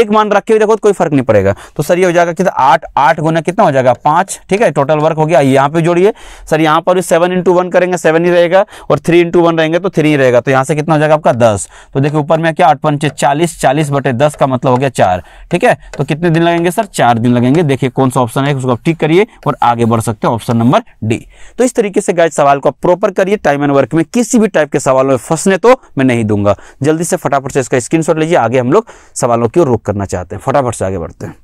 एक मान रख के देखो तो कोई फर्क नहीं पड़ेगा तो सर ये हो जाएगा कितना आठ आठ गुना कितना हो जाएगा पाँच ठीक है टोटल वर्क हो गया यहाँ पे जोड़िए सर यहाँ पर सेवन इंटू वन करेंगे सेवन ही रहेगा रहेगा और थ्री इंटू वन रहेंगे तो थ्री रहेगा तो यहाँ से कितना हो जाएगा आपका दस तो देखिए ऊपर में क्या आठ पंच चालीस चालीस बटे दस का मतलब हो गया चार ठीक है तो कितने दिन लगेंगे सर चार दिन लगेंगे देखिए कौन सा ऑप्शन है उसको ठीक करिए और आगे बढ़ सकते हैं ऑप्शन नंबर डी तो इस तरीके से गाइड सवाल को प्रॉपर करिए टाइम एंड वर्क में किसी भी टाइप के सवालों में फंसने तो मैं नहीं दूंगा जल्दी से फटाफट से इसका स्क्रीन लीजिए आगे हम लोग सवालों की ओर रुक करना चाहते हैं फटाफट से आगे बढ़ते हैं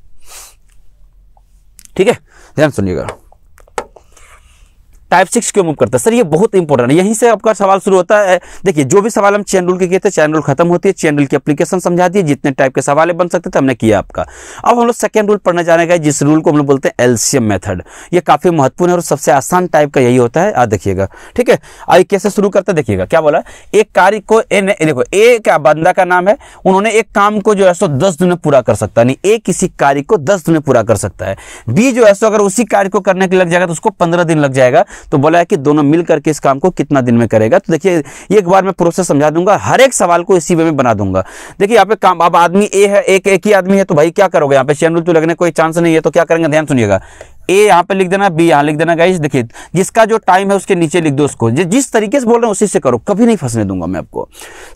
ठीक है ध्यान सुनिएगा टाइप सिक्स क्यों मूव करता है सर ये बहुत इंपॉर्टेंट है यहीं से आपका सवाल शुरू होता है देखिए जो भी सवाल हम चैन रूल के किए थे चैन रूल खत्म होती है चैन रूल की एप्लीकेशन समझा दिए जितने टाइप के सवाल बन सकते थे हमने किया आपका अब हम लोग सेकेंड रूल पढ़ने जाने का जिस रूल को हम लोग बोलते हैं एल्शियम मेथड ये काफी महत्वपूर्ण है और सबसे आसान टाइप का यही होता है आज देखिएगा ठीक है आइए कैसे शुरू करते देखिएगा क्या बोला एक कार्य को देखो ए क्या बंदा का नाम है उन्होंने एक काम को जो है सो दस दिन में पूरा कर सकता है ए किसी कार्य को दस दिन में पूरा कर सकता है बी जो है सो अगर उसी कार्य को करने के लग जाएगा तो उसको पंद्रह दिन लग जाएगा तो बोला है कि दोनों मिल करके इस काम को कितना दिन में करेगा तो देखिए एक बार मैं प्रोसेस समझा दूंगा हर एक सवाल को इसी वे में बना दूंगा देखिए यहाँ पे काम अब आदमी ए है एक एक ही आदमी है तो भाई क्या करोगे यहाँ पे चैनल तो लगने कोई चांस नहीं है तो क्या करेंगे ध्यान सुनिएगा ए यहाँ पे लिख देना बी यहाँ लिख देना गाइस देखिए जिसका जो टाइम है उसके नीचे लिख दो उसको जिस तरीके से बोल रहे हैं उसी से करो कभी नहीं फंसने दूंगा मैं आपको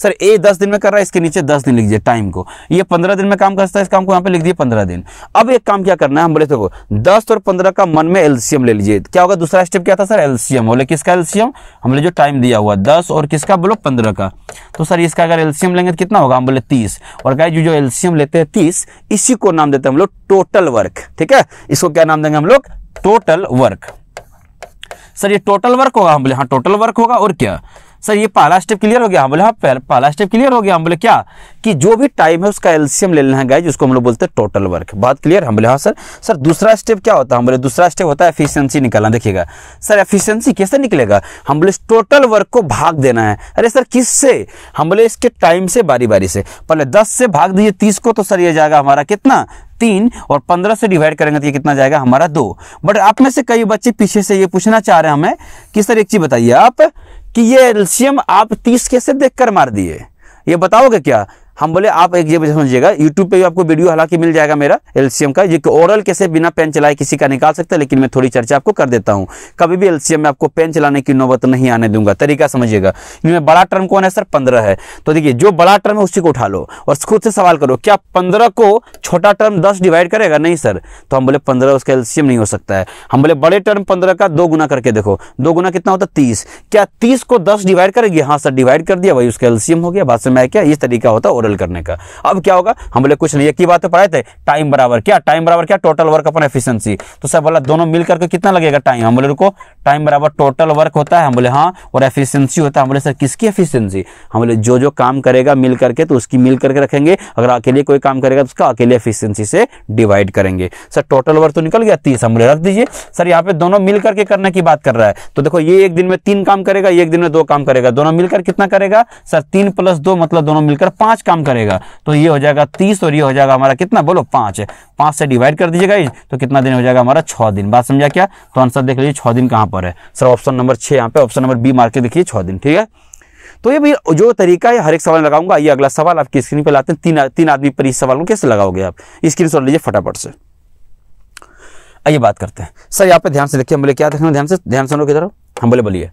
सर ए दस दिन में कर रहा है इसके नीचे दस दिन लिख दिए टाइम को ये पंद्रह दिन में काम करता है इस काम को यहाँ पे लिख दिए पंद्रह दिन अब एक काम क्या करना है हम बोले देखो दस और पंद्रह का मन में एल्सियम ले लीजिए क्या होगा दूसरा स्टेप क्या था सर एल्सियम बोले किसका एल्सियम हमने जो टाइम दिया हुआ दस और किसका बोलो पंद्रह का तो सर इसका अगर एल्सियम लेंगे तो कितना होगा हम बोले तीस और गाय जो एल्सियम लेते हैं तीस इसी को नाम देते हैं हम लोग टोटल वर्क ठीक है इसको क्या नाम देंगे हम लोग टोटल वर्क सर ये टोटल वर्क होगा हम बोले हाँ टोटल वर्क होगा और क्या सर ये पहला स्टेप क्लियर हो गया हम बोले हाँ पहला स्टेप क्लियर हो गया हम बोले क्या कि जो भी टाइम है उसका एल्सियम ले लेना है गाइज उसको हम लोग बोलते हैं टोटल वर्क बात क्लियर हम बोले हाँ सर सर दूसरा स्टेप क्या होता है हम बोले दूसरा स्टेप होता है एफिशियंसी निकालना देखिएगा सर एफिशियंसी कैसे निकलेगा हम बोले टोटल वर्क को भाग देना है अरे सर किससे हम बोले इसके टाइम से बारी बारी से पहले दस से भाग दीजिए तीस को तो सर ये जाएगा हमारा कितना तीन और पंद्रह से डिवाइड करेंगे तो ये कितना जाएगा हमारा दो बट आप में से कई बच्चे पीछे से ये पूछना चाह रहे हैं हमें कि सर एक चीज बताइए आप कि ये एल्शियम आप तीस कैसे देखकर मार दिए ये बताओगे क्या हम बोले आप एक जगह समझिएगा यूट्यूब पे भी आपको वीडियो हालांकि मिल जाएगा मेरा एलसीएम का जो ओरल कैसे बिना पेन चलाए किसी का निकाल सकता है लेकिन मैं थोड़ी चर्चा आपको कर देता हूँ कभी भी एलसीएम में आपको पेन चलाने की नौबत नहीं आने दूंगा तरीका समझिएगा इनमें बड़ा टर्म कौन है सर पंद्रह है तो देखिए जो बड़ा टर्म है उसी को उठा लो और खुद से सवाल करो क्या पंद्रह को छोटा टर्म दस डिवाइड करेगा नहीं सर तो हम बोले पंद्रह उसका एलसीएम नहीं हो सकता है हम बोले बड़े टर्म पंद्रह का दो गुना करके देखो दो गुना कितना होता है तीस क्या तीस को दस डिवाइड करेगी हाँ सर डिवाइड कर दिया वही उसका एलसीएम हो गया बात में क्या ये तरीका होता है ओरल हल करने का अब क्या होगा हम बोले कुछ नहीं एक ही बात तो पढ़ाए थे टाइम बराबर क्या टाइम बराबर क्या टोटल वर्क अपन एफिशिएंसी तो सर बोला दोनों मिल करके कितना लगेगा टाइम हम बोले रुको टाइम बराबर टोटल वर्क होता है हम बोले हाँ और एफिशियंसी होता है हम बोले सर किसकी एफिशियंसी हम बोले जो जो काम करेगा मिल करके तो उसकी मिल करके रखेंगे अगर अकेले कोई काम करेगा तो उसका अकेले एफिशियंसी से डिवाइड करेंगे सर टोटल वर्क तो निकल गया तीस हम बोले रख दीजिए सर यहाँ पे दोनों मिल करके करने की बात कर रहा है तो देखो ये एक दिन में तीन काम करेगा ये एक दिन में दो काम करेगा दोनों मिलकर कितना करेगा सर तीन प्लस दो मतलब दोनों मिलकर पांच काम काम करेगा तो ये हो जाएगा तीस और ये हो जाएगा हमारा कितना बोलो पांच पांच से डिवाइड कर दीजिएगा तो कितना दिन हो जाएगा हमारा छह दिन बात समझा क्या तो आंसर देख लीजिए छह दिन कहां पर है सर ऑप्शन नंबर छह यहाँ पे ऑप्शन नंबर बी मार के देखिए छह दिन ठीक है तो ये भी जो तरीका है हर एक सवाल लगाऊंगा ये अगला सवाल आपकी स्क्रीन पर लाते हैं तीन तीन आदमी पर इस सवाल को कैसे लगाओगे आप स्क्रीन शॉट लीजिए फटाफट से आइए बात करते हैं सर यहाँ पे ध्यान से देखिए हम बोले क्या देखना ध्यान से ध्यान सुनो की तरफ हम बोले बोलिए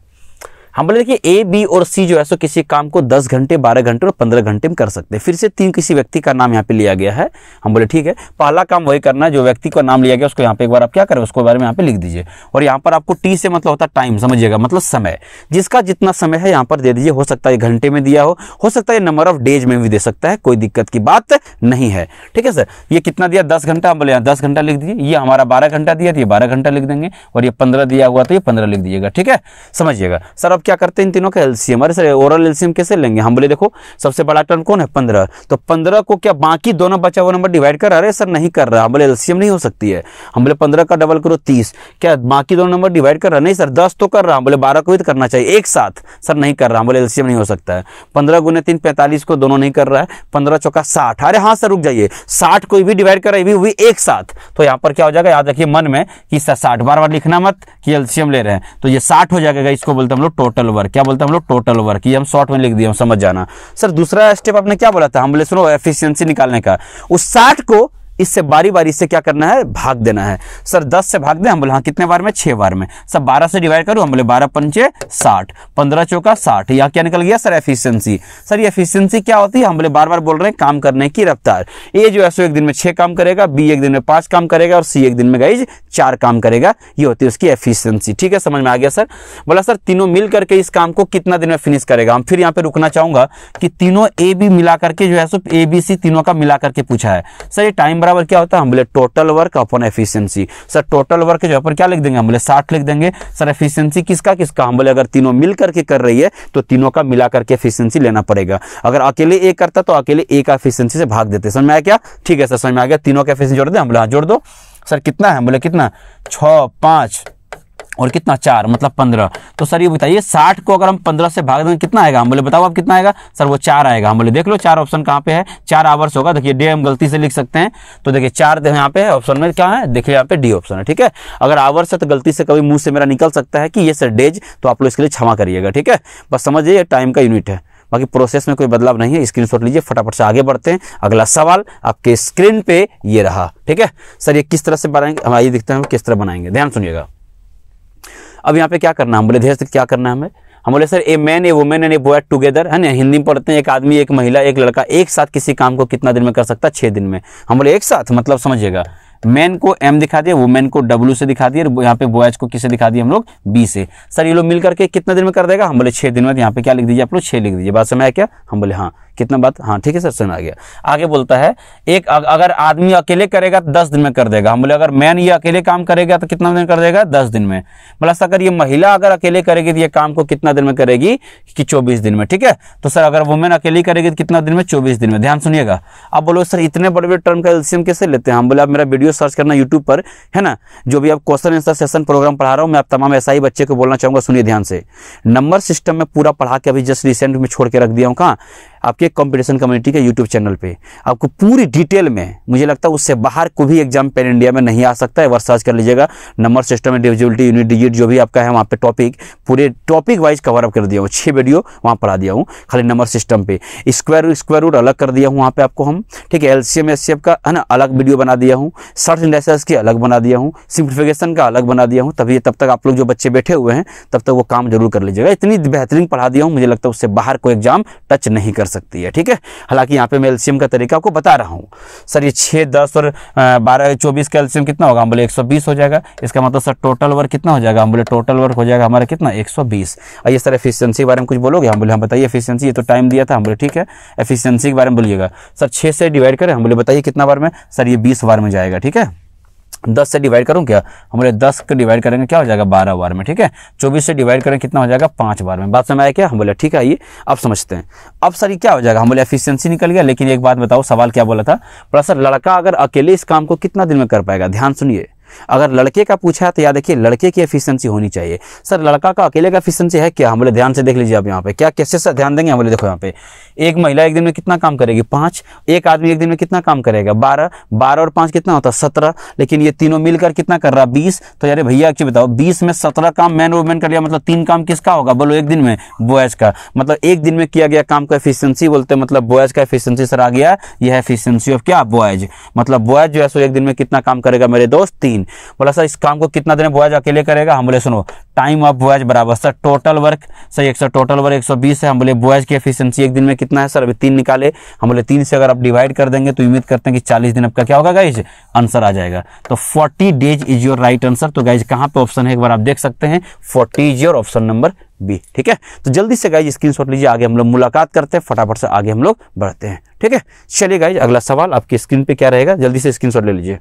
हम बोले देखिए ए बी और सी जो है सो किसी काम को 10 घंटे 12 घंटे और 15 घंटे में कर सकते हैं फिर से तीन किसी व्यक्ति का नाम यहाँ पे लिया गया है हम बोले ठीक है पहला काम वही करना है जो व्यक्ति का नाम लिया गया उसको यहाँ पे एक बार आप क्या करें उसको बारे में यहाँ पे लिख दीजिए और यहाँ पर आपको टी से मतलब होता है टाइम समझिएगा मतलब समय जिसका जितना समय है यहाँ पर दे दीजिए हो सकता है घंटे में दिया हो हो सकता है नंबर ऑफ डेज में भी दे सकता है कोई दिक्कत की बात नहीं है ठीक है सर ये कितना दिया दस घंटा हम बोले यहाँ दस घंटा लिख दीजिए ये हमारा बारह घंटा दिया तो ये बारह घंटा लिख देंगे और ये पंद्रह दिया हुआ तो ये पंद्रह लिख दीजिएगा ठीक है समझिएगा सर अब क्या करते हैं इन तीनों का एल्सियम अरे सर ओरल एल्सियम कैसे लेंगे हम बोले देखो सबसे बड़ा टर्म कौन है पंद्रह तो पंद्रह को क्या बाकी दोनों बचा हुआ नंबर डिवाइड कर अरे सर नहीं कर रहा हम बोले एल्सियम नहीं हो सकती है हम बोले पंद्रह का डबल करो तीस क्या बाकी दोनों नंबर डिवाइड कर रहा नहीं सर दस तो कर रहा हम बोले बारह को भी तो करना चाहिए एक साथ सर नहीं कर रहा हम बोले एल्सियम नहीं हो सकता है पंद्रह गुने तीन पैंतालीस को दोनों नहीं कर रहा है पंद्रह चौका साठ अरे हाँ सर रुक जाइए साठ कोई भी डिवाइड कर रहा है एक साथ तो यहाँ पर क्या हो जाएगा याद रखिए मन में कि साठ बार बार लिखना मत कि एल्सियम ले रहे हैं तो ये साठ हो जाएगा इसको बोलते हम लोग टोटल टोटल वर्क क्या बोलते हैं हम लोग टोटल वर्क ये हम शॉर्ट में लिख दिए हम समझ जाना सर दूसरा स्टेप आपने क्या बोला था हम बोले सुनो एफिशिएंसी निकालने का उस साठ को इससे बारी बारी से क्या करना है भाग देना है सर दस से भाग दें हम बोले हाँ कितने बार में छह बार में सर बारह से डिवाइड करूँ हम बोले बारह पंचे साठ पंद्रह चौका साठ यहाँ क्या निकल गया सर एफिशियंसी सर एफिशियंसी क्या होती है हम बोले बार बार बोल रहे हैं काम करने की रफ्तार ए जो है सो एक दिन में छः काम करेगा बी एक दिन में पाँच काम करेगा और सी एक दिन में गाइज चार काम करेगा ये होती है उसकी एफिशियंसी ठीक है समझ में आ गया सर बोला सर तीनों मिल करके इस काम को कितना दिन में फिनिश करेगा हम फिर यहाँ पे रुकना चाहूंगा कि तीनों ए बी मिला करके जो है सो ए बी सी तीनों का मिला करके पूछा है सर ये टाइम बराबर क्या होता है हम बोले total work upon efficiency sir total work जो अपन क्या लिख देंगे हम बोले साठ लिख देंगे सर एफिशियंसी किसका किसका हम बोले अगर तीनों मिल करके कर रही है तो तीनों का मिला करके एफिशियंसी लेना पड़ेगा अगर अकेले एक करता तो अकेले एक एफिशियंसी से भाग देते समझ में आया क्या ठीक है सर समझ में आ गया तीनों का एफिशियंसी जोड़ दे हम बोले हाँ जोड़ दो सर कितना है बोले कितना छ पाँच और कितना चार मतलब पंद्रह तो सर ये बताइए साठ को अगर हम पंद्रह से भाग देंगे कितना आएगा हम बोले बताओ आप कितना आएगा सर वो चार आएगा हम बोले देख लो चार ऑप्शन कहाँ पे है चार आवर्स होगा देखिए डे हम गलती से लिख सकते हैं तो देखिए चार यहाँ पे ऑप्शन में क्या है देखिए यहाँ पे डी ऑप्शन है ठीक है अगर आवर्स है तो गलती से कभी मुंह से मेरा निकल सकता है कि ये सर डेज तो आप लोग इसके लिए क्षमा करिएगा ठीक है बस समझिए टाइम का यूनिट है बाकी प्रोसेस में कोई बदलाव नहीं है स्क्रीनशॉट लीजिए फटाफट से आगे बढ़ते हैं अगला सवाल आपके स्क्रीन पे ये रहा ठीक है सर ये किस तरह से बनाएंगे हम आइए देखते हैं किस तरह बनाएंगे ध्यान सुनिएगा अब यहाँ पे क्या करना हम बोले धीरे से क्या करना हमें हम बोले sir a man a women and a boy together है ना हिंदी में पढ़ते हैं एक आदमी एक महिला एक लड़का एक साथ किसी काम को कितना दिन में कर सकता है छः दिन में हम बोले एक साथ मतलब समझिएगा मैन को एम दिखा दिया वुमेन को डब्ल्यू से दिखा दिया और यहाँ पे बॉयज को किसे दिखा दिया हम लोग बी से सर ये लोग मिल करके कितना दिन में कर देगा हम बोले छः दिन में तो यहाँ पे क्या लिख दीजिए आप लोग छः लिख दीजिए बात समय क्या हम बोले हाँ कितना बात हाँ ठीक है सर समझ आ गया आगे बोलता है एक अगर आदमी अकेले करेगा तो दस दिन में कर देगा हम बोले अगर मैन ये अकेले काम करेगा तो कितना दिन कर देगा दस दिन में सर अगर ये महिला अगर अकेले करेगी तो ये काम को कितना दिन में करेगी कि चौबीस दिन में ठीक है तो सर अगर वुमेन अकेली करेगी तो कितना दिन में चौबीस दिन में ध्यान सुनिएगा अब बोलो सर इतने बड़े बड़े टर्म का एल्सियम कैसे लेते हैं हम बोले आप मेरा वीडियो सर्च करना यूट्यूब पर है ना जो भी आप क्वेश्चन आंसर सेशन प्रोग्राम पढ़ा रहा हूँ मैं आप तमाम ऐसा ही बच्चे को बोलना चाहूंगा सुनिए ध्यान से नंबर सिस्टम में पूरा पढ़ा के अभी जस्ट रिसेंट में छोड़ के रख दिया हूँ कहाँ आपके कंपटीशन कम्युनिटी के यूट्यूब चैनल पे आपको पूरी डिटेल में मुझे लगता है उससे बाहर को भी एग्जाम पेन इंडिया में नहीं आ सकता है वर्ष कर लीजिएगा number system individuality unit digit जो भी आपका है वहाँ पे टॉपिक पूरे टॉपिक वाइज कवर अप कर दिया हूँ छः वीडियो वहाँ पढ़ा दिया हूँ खाली नंबर सिस्टम पे स्क्वायर स्क्वायर रूट अलग कर दिया हूँ वहाँ पे आपको हम ठीक है एल सी एम एस सी का है ना अलग वीडियो बना दिया हूँ सर्च इंडेसेस की अलग बना दिया हूँ सिंप्लीफिकेशन का अलग बना दिया हूँ तभी तब तक आप लोग जो बच्चे बैठे हुए हैं तब तक वो काम जरूर कर लीजिएगा इतनी बेहतरीन पढ़ा दिया हूँ मुझे लगता है उससे बाहर कोई एग्जाम टच नहीं कर सकती है ठीक है हालांकि यहाँ पे मैं एल्शियम का तरीका आपको बता रहा हूँ सर ये छः दस और बारह चौबीस का एल्शियम कितना होगा हम बोले एक हो जाएगा इसका मतलब सर टोटल वर्क कितना हो जाएगा हम बोले टोटल वर्क हो जाएगा हमारा कितना एक और ये सर एफिशियंसी के बारे में कुछ बोलोगे हम बोले हम हाँ, बताइए एफिशियंसी ये तो टाइम दिया था हम बोले ठीक है एफिशियंसी के बारे में बोलिएगा सर छः से डिवाइड करें हम बोले बताइए कितना बार में सर ये बीस बार में जाएगा ठीक है दस से डिवाइड करूँ क्या हमारे दस को डिवाइड करेंगे क्या हो जाएगा बारह बार में ठीक है चौबीस से डिवाइड करेंगे कितना हो जाएगा पाँच बार में बात समझ आया क्या हम बोले ठीक है ये अब समझते हैं अब सर ये क्या हो जाएगा हम बोले एफिशिएंसी निकल गया लेकिन एक बात बताओ सवाल क्या बोला था बड़ा सर लड़का अगर अकेले इस काम को कितना दिन में कर पाएगा ध्यान सुनिए अगर लड़के का पूछा है तो याद देखिए लड़के की एफिशिएंसी होनी चाहिए सर लड़का का अकेले का एफिशिएंसी है क्या हम बोले ध्यान से देख लीजिए आप यहाँ पे क्या कैसे सर ध्यान देंगे हम बोले देखो यहाँ पे एक महिला एक दिन में कितना काम करेगी पाँच एक आदमी एक दिन में कितना काम करेगा बारह बारह और पाँच कितना होता है सत्रह लेकिन ये तीनों मिलकर कितना कर रहा है बीस तो यार भैया एक्चुअली बताओ बीस में सत्रह काम मैन वुमेन कर लिया मतलब तीन काम किसका होगा बोलो एक दिन में बॉयज का मतलब एक दिन में किया गया काम मतलब का एफिशियंसी बोलते मतलब बॉयज का एफिशियंसी सर आ गया यह एफिशियंसी ऑफ क्या बॉयज मतलब बॉयज जो है सो एक दिन में कितना काम करेगा मेरे दोस्त तीन तीन बोला सर इस काम को कितना दिन बॉयज अकेले करेगा हम बोले सुनो टाइम ऑफ बॉयज बराबर सर टोटल वर्क सर एक सौ टोटल वर्क 120 है हम बोले बॉयज की एफिशिएंसी एक दिन में कितना है सर अभी तीन निकाले हम बोले तीन से अगर आप डिवाइड कर देंगे तो उम्मीद करते हैं कि चालीस दिन आपका क्या होगा गाइज आंसर आ जाएगा तो forty days is your right answer तो गाइज कहाँ पे ऑप्शन है एक बार आप देख सकते हैं forty is your option number B ठीक है तो जल्दी से गाइज स्क्रीनशॉट लीजिए आगे हम लोग मुलाकात करते हैं फटाफट से आगे हम लोग बढ़ते हैं ठीक है चलिए गाइज अगला सवाल आपकी स्क्रीन पे क्या रहेगा जल्दी से स्क्रीनशॉट ले लीजिए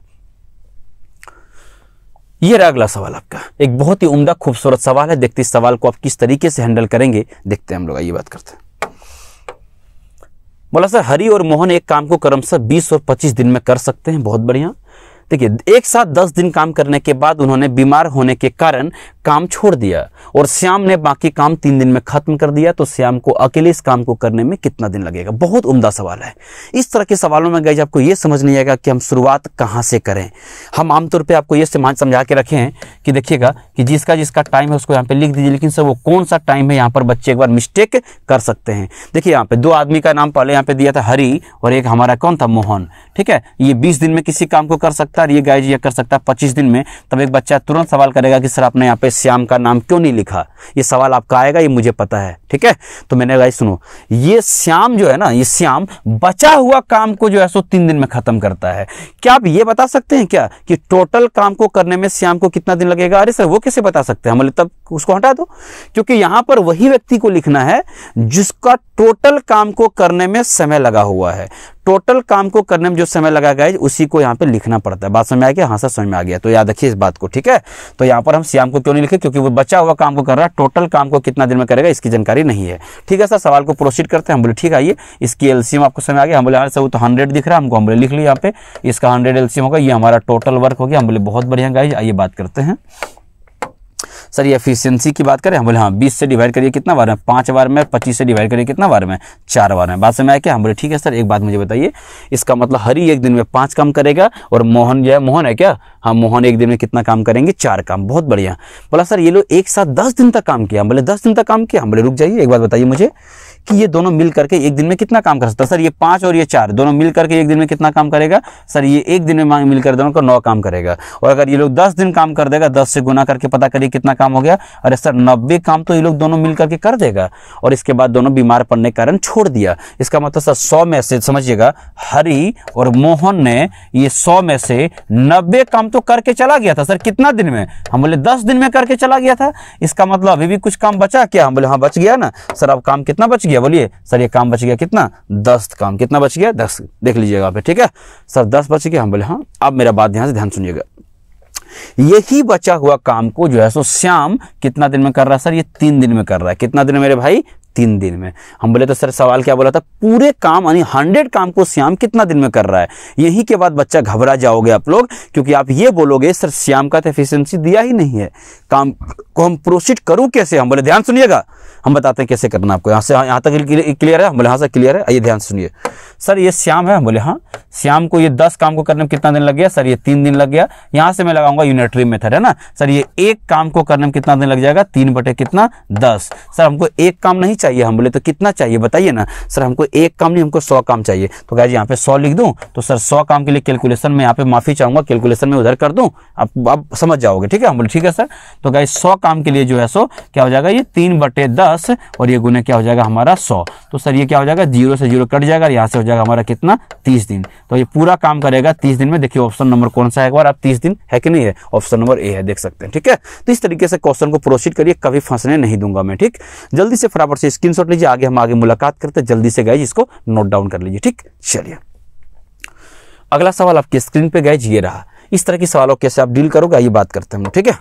ये रहा अगला सवाल आपका एक बहुत ही उम्दा खूबसूरत सवाल है देखते इस सवाल को आप किस तरीके से हैंडल करेंगे देखते हैं हम लोग आइए बात करते हैं बोला सर हरी और मोहन एक काम को क्रमशः 20 और 25 दिन में कर सकते हैं बहुत बढ़िया देखिए एक साथ दस दिन काम करने के बाद उन्होंने बीमार होने के कारण काम छोड़ दिया और श्याम ने बाकी काम तीन दिन में खत्म कर दिया तो श्याम को अकेले इस काम को करने में कितना दिन लगेगा बहुत उम्दा सवाल है इस तरह के सवालों में गई आपको यह समझ नहीं आएगा कि हम शुरुआत कहां से करें हम आमतौर पर आपको यह समझा के रखे हैं कि देखिएगा कि जिसका जिसका टाइम है उसको यहाँ पर लिख दीजिए लेकिन सर वो कौन सा टाइम है यहाँ पर बच्चे एक बार मिस्टेक कर सकते हैं देखिए यहाँ पर दो आदमी का नाम पहले यहाँ पर दिया था हरी और एक हमारा कौन था मोहन ठीक है ये बीस दिन में किसी काम को कर सकते सकता है ये गाइज ये कर सकता है पच्चीस दिन में तब एक बच्चा तुरंत सवाल करेगा कि सर आपने यहाँ पे श्याम का नाम क्यों नहीं लिखा ये सवाल आपका आएगा ये मुझे पता है ठीक है तो मैंने गाइज सुनो ये श्याम जो है ना ये श्याम बचा हुआ काम को जो है सो तीन दिन में खत्म करता है क्या आप ये बता सकते हैं क्या कि टोटल काम को करने में श्याम को कितना दिन लगेगा अरे सर वो कैसे बता सकते हैं हम तब उसको हटा दो क्योंकि यहां पर वही व्यक्ति को लिखना है जिसका टोटल काम को करने में समय लगा हुआ है टोटल काम को करने में जो समय लगा गया उसी को यहाँ पे लिखना पड़ता है बात समय आ गया हाँ सर समय आ गया तो याद रखिए इस बात को ठीक है तो यहाँ पर हम श्याम को क्यों नहीं लिखे क्योंकि वो बचा हुआ काम को कर रहा है टोटल काम को कितना दिन में करेगा इसकी जानकारी नहीं है ठीक है सर सवाल को प्रोसीड करते हैं हम बोले ठीक है आइए इसकी एलसीएम आपको समय आ गया हम बोले हाँ सर तो हंड्रेड दिख रहा है हमको हम बोले लिख लिया यहाँ पे इसका हंड्रेड एल होगा ये हमारा टोटल वर्क हो गया हम बोले बहुत बढ़िया गाइज आइए बात करते हैं सर ये एफिशिएंसी की बात करें हम बोले हाँ बीस से डिवाइड करिए कितना बार में पाँच बार में पच्चीस से डिवाइड करिए कितना बार में चार बार में बात समय आया कि हम बोले ठीक है सर एक बात मुझे बताइए इसका मतलब हरी एक दिन में पाँच काम करेगा और मोहन जो है मोहन है क्या हाँ मोहन एक दिन में कितना काम करेंगे चार काम बहुत बढ़िया बोला सर ये लोग एक साथ दस दिन तक काम किया हम बोले दस दिन तक काम किया हम बोले रुक जाइए एक बात बताइए मुझे कि ये दोनों मिल करके एक दिन में कितना काम कर सकता है सर ये पांच और ये चार दोनों मिल करके एक दिन में कितना काम करेगा सर ये एक दिन में मिलकर दोनों को नौ काम करेगा और अगर ये लोग दस दिन काम कर देगा दस से गुना करके पता करिए कितना काम हो गया अरे सर नब्बे काम तो ये लोग दोनों मिल करके कर देगा और इसके बाद दोनों बीमार पड़ने के कारण छोड़ दिया इसका मतलब सर सौ में से समझिएगा हरि और मोहन ने ये सौ में से नब्बे काम तो करके चला गया था सर कितना दिन में हम बोले दस दिन में करके चला गया था इसका मतलब अभी भी कुछ काम बचा क्या हम बोले हाँ बच गया ना सर अब काम कितना बच गया गया बोलिए सर ये काम बच गया कितना दस काम कितना बच गया दस देख लीजिएगा आप ठीक है सर दस बच गया हम बोले हाँ अब मेरा बात ध्यान से ध्यान सुनिएगा यही बचा हुआ काम को जो है सो श्याम कितना दिन में कर रहा है सर ये तीन दिन में कर रहा है कितना दिन में मेरे भाई तीन दिन में हम बोले तो सर सवाल क्या बोला था पूरे काम यानी हंड्रेड काम को श्याम कितना दिन में कर रहा है यही के बाद बच्चा घबरा जाओगे आप लोग क्योंकि आप ये बोलोगे सर श्याम का तो एफिशिएंसी दिया ही नहीं है काम को हम प्रोसीड करूं कैसे हम बोले ध्यान सुनिएगा हम बताते हैं कैसे करना आपको यहाँ से यहाँ तक क्लियर है हम बोले हाँ से क्लियर है आइए ध्यान सुनिए सर ये श्याम है हम बोले हाँ श्याम को ये दस काम को करने में कितना दिन लग गया सर ये तीन दिन लग गया यहाँ से मैं लगाऊंगा यूनिटरी मेथड है ना सर ये एक काम को करने में कितना दिन लग जाएगा तीन बटे कितना दस सर हमको एक काम नहीं चाहिए हम बोले तो कितना चाहिए बताइए ना सर हमको एक काम नहीं हमको सौ काम चाहिए तो गाइज यहाँ पे सौ लिख दूँ तो सर सौ काम के लिए कैलकुलेशन में यहाँ पे माफ़ी चाहूंगा कैलकुलेशन में उधर कर दूँ आप आप समझ जाओगे ठीक है हम बोले ठीक है सर तो गाइज सौ काम के लिए जो है सो क्या हो जाएगा ये तीन बटे दस और ये गुना क्या हो जाएगा हमारा सौ तो सर ये क्या हो जाएगा जीरो से जीरो कट जाएगा यहाँ से हो जाएगा हमारा कितना तीस दिन तो ये पूरा काम करेगा तीस दिन में देखिए ऑप्शन नंबर कौन सा है एक बार आप तीस दिन है कि नहीं है ऑप्शन नंबर ए है देख सकते हैं ठीक है तो इस तरीके से क्वेश्चन को प्रोसीड करिए कभी फंसने नहीं दूंगा मैं ठीक जल्दी से फटाफट से स्क्रीनशॉट लीजिए आगे हम आगे मुलाकात करते हैं जल्दी से गए इसको नोट डाउन कर लीजिए ठीक चलिए अगला सवाल आपके स्क्रीन पे गए ये रहा इस तरह के सवालों कैसे आप डील करोगे ये बात करते हैं हम ठीक है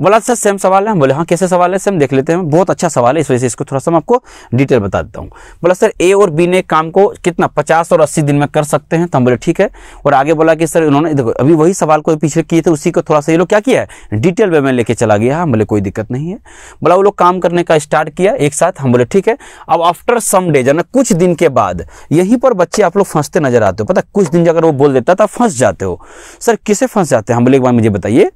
बोला सर सेम सवाल है हम बोले हाँ कैसे सवाल है सेम देख लेते हैं बहुत अच्छा सवाल है इस वजह से इसको थोड़ा सा मैं आपको डिटेल बता देता हूँ बोला सर ए और बी ने काम को कितना पचास और अस्सी दिन में कर सकते हैं तो हम बोले ठीक है और आगे बोला कि सर उन्होंने देखो अभी वही सवाल को पीछे किए थे उसी को थोड़ा सा ये लोग क्या किया है डिटेल वे में लेके चला गया हम बोले कोई दिक्कत नहीं है बोला वो लोग काम करने का स्टार्ट किया एक साथ हम बोले ठीक है अब आफ्टर सम डेज यानी कुछ दिन के बाद यहीं पर बच्चे आप लोग फंसते नजर आते हो पता कुछ दिन अगर वो बोल देता तो आप फंस जाते हो सर किसे फंस जाते हैं हम बोले एक बार मुझे बताइए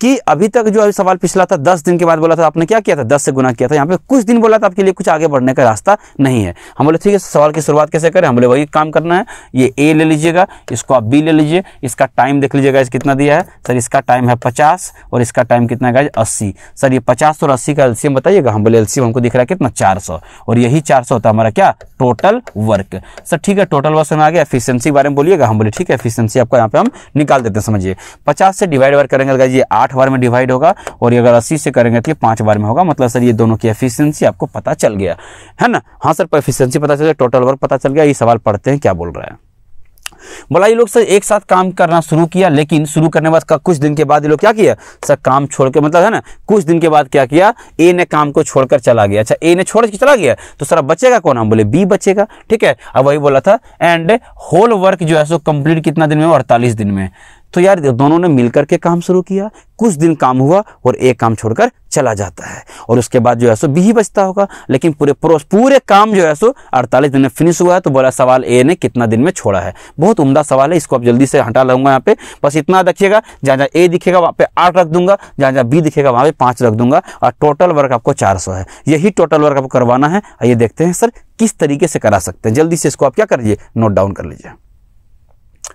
कि अभी तक जो अभी सवाल पिछला था दस दिन के बाद बोला था आपने क्या किया था दस से गुना किया था यहाँ पे कुछ दिन बोला था आपके लिए कुछ आगे बढ़ने का रास्ता नहीं है हम बोले ठीक है सवाल की शुरुआत कैसे करें हम बोले वही काम करना है ये ए ले लीजिएगा इसको आप बी ले लीजिए इसका टाइम देख लीजिएगा इस कितना दिया है सर इसका टाइम है पचास और इसका टाइम कितना है अस्सी सर ये पचास और अस्सी का एल्सियम बताइएगा हम बोले एल्सियम हमको दिख रहा है कितना चार और यही चार होता है हमारा क्या टोटल वर्क सर ठीक है टोटल वर्क में आ गया एफिशियंसी के बारे में बोलिएगा हम बोले ठीक है एफिशियंसी आपको यहाँ पे हम निकाल देते हैं समझिए पचास से डिवाइड वर्क करेंगे तो ये आठ आठ बार में डिवाइड होगा और अगर अस्सी से करेंगे तो ये पाँच बार में होगा मतलब सर ये दोनों की एफिशियंसी आपको पता चल गया है ना हाँ सर एफिशियंसी पता चल गया टोटल वर्क पता चल गया ये सवाल पढ़ते हैं क्या बोल रहा है बोला ये लोग सर एक साथ काम करना शुरू किया लेकिन शुरू करने बाद का कुछ दिन के बाद ये लोग क्या किया सर काम छोड़ के मतलब है ना कुछ दिन के बाद क्या किया ए ने काम को छोड़कर चला गया अच्छा ए ने छोड़ के चला गया तो सर बचेगा कौन हम बोले बी बचेगा ठीक है अब वही बोला था एंड होल वर्क जो है सो कंप्लीट कितना दिन में अड़तालीस दिन में तो यार दोनों ने मिलकर के काम शुरू किया कुछ दिन काम हुआ और एक काम छोड़कर चला जाता है और उसके बाद जो है सो बी ही बचता होगा लेकिन पूरे प्रोस पूरे काम जो है सो 48 दिन में फिनिश हुआ है तो बोला सवाल ए ने कितना दिन में छोड़ा है बहुत उम्दा सवाल है इसको आप जल्दी से हटा लूंगा यहाँ पे बस इतना रखिएगा जहाँ जहाँ ए दिखेगा वहाँ पे आठ रख दूंगा जहाँ जहाँ बी दिखेगा वहाँ पे पाँच रख दूंगा और टोटल वर्क आपको चार है यही टोटल वर्क आपको करवाना है आइए देखते हैं सर किस तरीके से करा सकते हैं जल्दी से इसको आप क्या करिए नोट डाउन कर लीजिए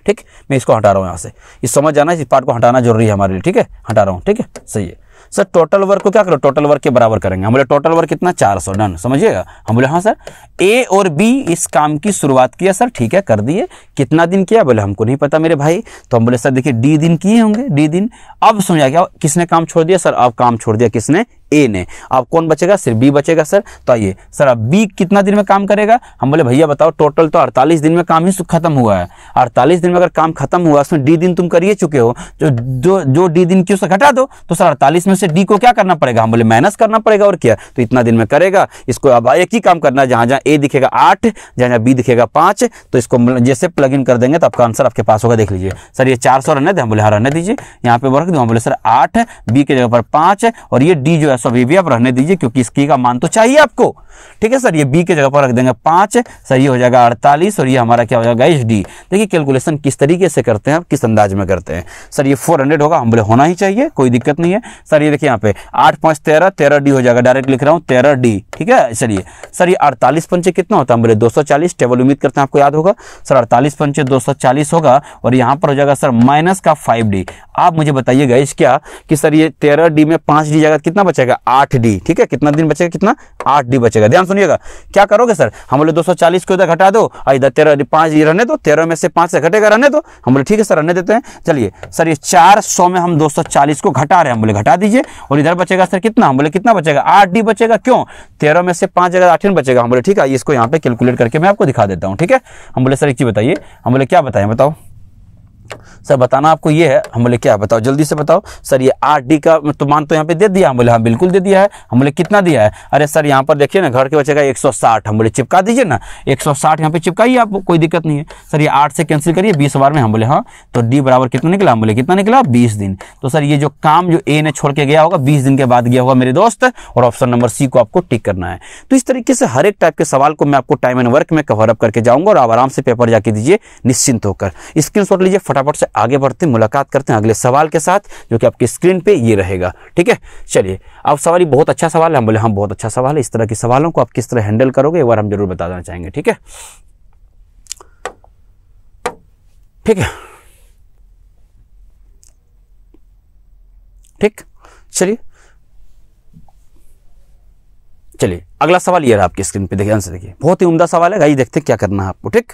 ठीक मैं इसको हटा रहा हूँ यहाँ से ये समझ जाना इस पार्ट को हटाना जरूरी है हमारे लिए ठीक है हटा रहा हूँ ठीक है सही है सर टोटल वर्क को क्या करो टोटल वर्क के बराबर करेंगे हम बोले टोटल वर्क कितना चार सौ डन समझिएगा हम बोले हाँ सर ए और बी इस काम की शुरुआत किया सर ठीक है कर दिए कितना दिन किया बोले हमको नहीं पता मेरे भाई तो हम बोले सर देखिए डी दिन किए होंगे डी दिन अब समझा गया किसने काम छोड़ दिया सर अब काम छोड़ दिया किसने ए ने अब कौन बचेगा सिर्फ बी बचेगा सर तो आइए सर अब बी कितना दिन में काम करेगा हम बोले भैया बताओ टोटल तो 48 दिन में काम ही खत्म हुआ है 48 दिन में अगर काम खत्म हुआ उसमें डी दिन तुम करिए चुके हो जो जो जो डी दिन की उसे घटा दो तो सर अड़तालीस में से डी को क्या करना पड़ेगा हम बोले माइनस करना पड़ेगा और क्या तो इतना दिन में करेगा इसको अब एक ही काम करना है जहां ए दिखेगा आठ जहाँ जहां बी दिखेगा पांच तो इसको जैसे प्लग इन कर देंगे तो आपका आंसर आपके पास होगा देख लीजिए सर ये चार सौ रहने दें हम बोले हाँ रहने दीजिए यहाँ पे रख दो हम बोले सर आठ बी के जगह पर पांच और ये डी जो है ऐसा ये भी आप रहने दीजिए क्योंकि इसकी का मान तो चाहिए आपको ठीक है सर ये बी के जगह पर रख देंगे पाँच सर ये हो जाएगा अड़तालीस और ये हमारा क्या हो जाएगा एच डी देखिए कैलकुलेशन किस तरीके से करते हैं आप किस अंदाज में करते हैं सर ये फोर हंड्रेड होगा हम बोले होना ही चाहिए कोई दिक्कत नहीं है सर ये देखिए यहाँ पे आठ पाँच तेरह तेरह डी हो जाएगा डायरेक्ट लिख रहा हूँ तेरह डी ठीक है चलिए सर ये अड़तालीस पंचे कितना होता है बोले दो टेबल उम्मीद करते हैं आपको याद होगा सर अड़तालीस पंचे दो होगा और यहाँ पर हो जाएगा सर माइनस का फाइव आप मुझे बताइए गैस क्या कि सर ये तेरह डी में पाँच डी जगह कितना बचेगा बचेगा आठ डी ठीक है कितना दिन बचेगा कितना आठ डी बचेगा ध्यान सुनिएगा क्या करोगे सर हम बोले दो सौ चालीस को इधर घटा दो और इधर तेरह पाँच रहने दो तेरह में से पाँच से घटेगा रहने दो हम बोले ठीक है सर रहने देते हैं चलिए सर ये चार सौ में हम दो सौ चालीस को घटा रहे हैं हम बोले घटा दीजिए और इधर बचेगा सर कितना हम बोले कितना बचेगा आठ डी बचेगा क्यों तेरह में से पाँच जगह आठ बचेगा हम बोले ठीक है इसको यहाँ पे कैलकुलेट करके मैं आपको दिखा देता हूँ ठीक है हम बोले सर एक चीज़ बताइए हम बोले क्या बताएं बताओ सर बताना आपको ये है हम बोले क्या बताओ जल्दी से बताओ सर ये आठ डी का तो मान तो यहाँ पे दे दिया हम बोले हाँ बिल्कुल दे दिया है हम बोले कितना दिया है अरे सर यहाँ पर देखिए ना घर के बच्चे का एक सौ साठ हम बोले चिपका दीजिए ना एक सौ साठ यहाँ पे चिपकाइए आप कोई दिक्कत नहीं है सर ये आठ से कैंसिल करिए बीस बार में हम बोले हाँ तो डी बराबर कितना निकला हम बोले कितना निकला बीस दिन तो सर ये जो काम जो ए ने छोड़ के गया होगा बीस दिन के बाद गया होगा मेरे दोस्त और ऑप्शन नंबर सी को आपको टिक करना है तो इस तरीके से हर एक टाइप के सवाल को मैं आपको टाइम एंड वर्क में कवर अप करके जाऊंगा और आप आराम से पेपर जाके दीजिए निश्चिंत होकर स्क्रीन लीजिए फटाफट से आगे बढ़ते हैं मुलाकात करते हैं अगले सवाल के साथ जो कि आपकी स्क्रीन पे ये रहेगा ठीक है चलिए आप सवाल ये बहुत अच्छा सवाल है हम बोले हम हाँ, बहुत अच्छा सवाल है इस तरह के सवालों को आप किस तरह हैंडल करोगे एक बार हम जरूर बताना चाहेंगे ठीक है ठीक है ठीक चलिए चलिए अगला सवाल ये रहा आपकी स्क्रीन पे देखिए आंसर देखिए बहुत ही उम्दा सवाल है गाइस देखते क्या करना है आपको ठीक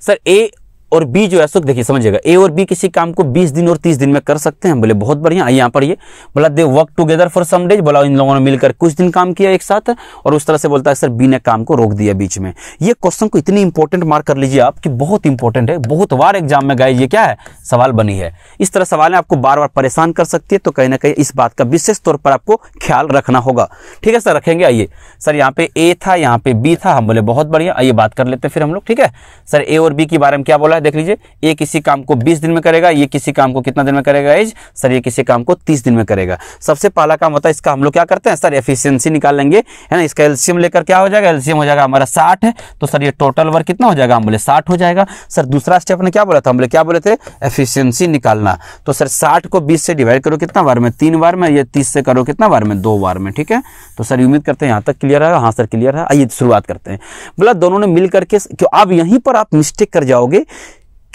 सर ए और बी जो है सो देखिए समझिएगा ए और बी किसी काम को 20 दिन और 30 दिन में कर सकते हैं बोले बहुत बढ़िया यहाँ पर ये बोला they work together for some days बोला इन लोगों ने मिलकर कुछ दिन काम किया एक साथ और उस तरह से बोलता है सर बी ने काम को रोक दिया बीच में ये क्वेश्चन को इतनी इंपॉर्टेंट मार्क कर लीजिए आप कि बहुत इंपॉर्टेंट है बहुत बार एग्जाम में गए ये क्या है सवाल बनी है इस तरह सवाल आपको बार बार परेशान कर सकती है तो कहीं ना कहीं इस बात का विशेष तौर पर आपको ख्याल रखना होगा ठीक है सर रखेंगे आइए सर यहाँ पे ए था यहाँ पे बी था हम बोले बहुत बढ़िया आइए बात कर लेते हैं फिर हम लोग ठीक है सर ए और बी के बारे में क्या बोला है देख लीजिए ये किसी काम को बीस दिन में करेगा ये किसी काम को कितना दिन में करेगा एज सर ये किसी काम को तीस दिन में करेगा सबसे पहला काम होता है इसका हम लोग क्या करते हैं सर एफिशियंसी निकाल लेंगे है ना इसका एल्सियम लेकर क्या हो जाएगा एल्सियम हो जाएगा हमारा साठ है तो सर ये टोटल वर्क कितना हो जाएगा हम बोले साठ हो जाएगा सर दूसरा स्टेप ने क्या बोला था हम बोले क्या बोले थे एफिशियंसी निकालना तो सर साठ को बीस से डिवाइड करो कितना बार में तीन बार में ये तीस से करो कितना बार में दो बार में ठीक है तो सर उम्मीद करते हैं यहाँ तक क्लियर है हाँ सर क्लियर है आइए शुरुआत करते हैं बोला दोनों ने मिल करके अब यहीं पर आप मिस्टेक कर जाओगे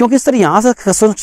क्योंकि सर यहाँ से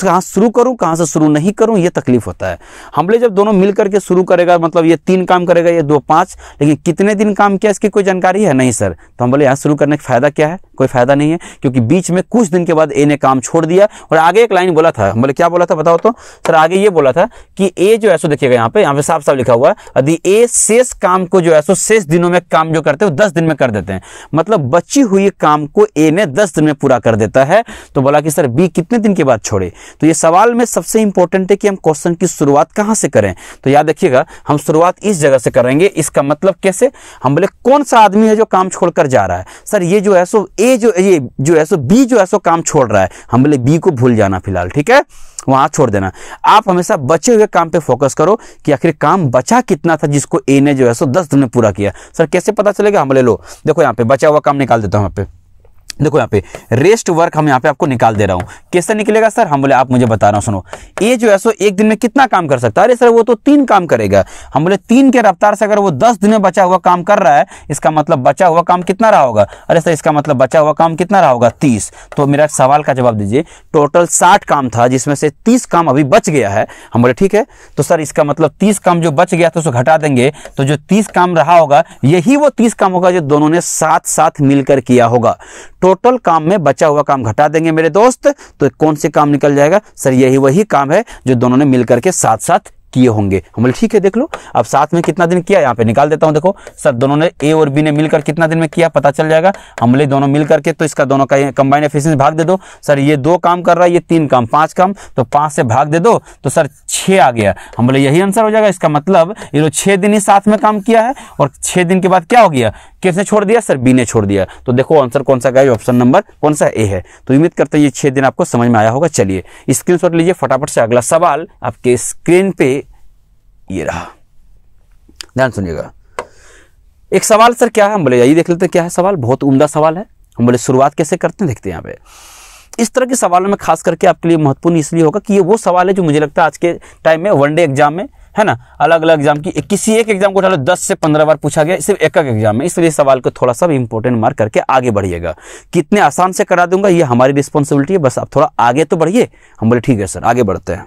कहाँ शुरू करूँ कहाँ से शुरू नहीं करूँ ये तकलीफ होता है हमले जब दोनों मिल करके शुरू करेगा मतलब ये तीन काम करेगा ये दो पाँच लेकिन कितने दिन काम किया इसकी कोई जानकारी है नहीं सर तो हम बोले यहाँ शुरू करने का फ़ायदा क्या है कोई फायदा नहीं है क्योंकि बीच में कुछ दिन के बाद ए ने काम छोड़ दिया और आगे एक लाइन बोला था बोले क्या बोला था बताओ तो सर आगे ये बोला था कि ए जो है सो देखिएगा यहाँ पे यहाँ पे साफ साफ लिखा हुआ है यदि ए शेष काम को जो है सो शेष दिनों में काम जो करते हैं वो दस दिन में कर देते हैं मतलब बची हुई काम को ए ने दस दिन में पूरा कर देता है तो बोला कि सर बी कितने दिन के बाद छोड़े तो ये सवाल में सबसे इंपॉर्टेंट है कि हम क्वेश्चन की शुरुआत कहाँ से करें तो याद रखिएगा हम शुरुआत इस जगह से करेंगे इसका मतलब कैसे हम बोले कौन सा आदमी है जो काम छोड़कर जा रहा है सर ये जो है सो ए जो ये जो है सो बी जो है सो काम छोड़ रहा है हम बोले बी को भूल जाना फिलहाल ठीक है वहां छोड़ देना आप हमेशा बचे हुए काम पे फोकस करो कि आखिर काम बचा कितना था जिसको ए ने जो है सो दस दिन में पूरा किया सर कैसे पता चलेगा हम ले लो देखो यहाँ पे बचा हुआ काम निकाल देता हूँ यहाँ पे देखो यहाँ पे रेस्ट वर्क हम यहाँ पे आपको निकाल दे रहा हूँ कैसे निकलेगा सर हम बोले आप मुझे बता रहा हूँ सुनो ये जो है सो एक दिन में कितना काम कर सकता है अरे सर वो तो तीन काम करेगा हम बोले तीन के रफ्तार से अगर वो दस दिन में बचा हुआ काम कर रहा है इसका मतलब बचा हुआ काम कितना रहा होगा अरे सर इसका मतलब बचा हुआ काम कितना रहा होगा तीस तो मेरा सवाल का जवाब दीजिए टोटल साठ काम था जिसमें से तीस काम अभी बच गया है हम बोले ठीक है तो सर इसका मतलब तीस काम जो बच गया था उसको घटा देंगे तो जो तीस काम रहा होगा यही वो तीस काम होगा जो दोनों ने साथ साथ मिलकर किया होगा टोटल काम में बचा हुआ काम घटा देंगे मेरे दोस्त तो कौन से काम निकल जाएगा सर यही वही काम है जो दोनों ने मिलकर के साथ साथ किए होंगे हम बोले ठीक है देख लो अब साथ में कितना दिन किया यहाँ पे निकाल देता हूँ देखो सर दोनों ने ए और बी ने मिलकर कितना दिन में किया पता चल जाएगा हम बोले दोनों मिल करके तो इसका दोनों का कंबाइन एफिशिएंसी भाग दे दो सर ये दो काम कर रहा है ये तीन काम पांच काम तो पांच से भाग दे दो तो सर छः आ गया हम बोले यही आंसर हो जाएगा इसका मतलब ये लोग छः दिन ही साथ में काम किया है और छः दिन के बाद क्या हो गया किसने छोड़ दिया सर बी ने छोड़ दिया तो देखो आंसर कौन सा गया ऑप्शन नंबर कौन सा ए है तो उम्मीद करते हैं ये छह दिन आपको समझ में आया होगा चलिए स्क्रीन लीजिए फटाफट से अगला सवाल आपके स्क्रीन पे ये रहा ध्यान सुनिएगा एक सवाल सर क्या है हम बोले यही देख लेते हैं क्या है सवाल बहुत उमदा सवाल है हम बोले शुरुआत कैसे करते हैं देखते हैं यहाँ पे इस तरह के सवालों में खास करके आपके लिए महत्वपूर्ण इसलिए होगा कि ये वो सवाल है जो मुझे लगता है आज के टाइम में वनडे एग्जाम में है ना अलग अलग एग्जाम की किसी एक एग्जाम को उठा लो दस से पंद्रह बार पूछा गया सिर्फ एक एक एग्जाम में इसलिए सवाल को थोड़ा सा इंपोर्टेंट इंपॉर्टेंट मार्क करके आगे बढ़िएगा कितने आसान से करा दूंगा ये हमारी रिस्पॉन्सिबिलिटी है बस आप थोड़ा आगे तो बढ़िए हम बोले ठीक है सर आगे बढ़ते हैं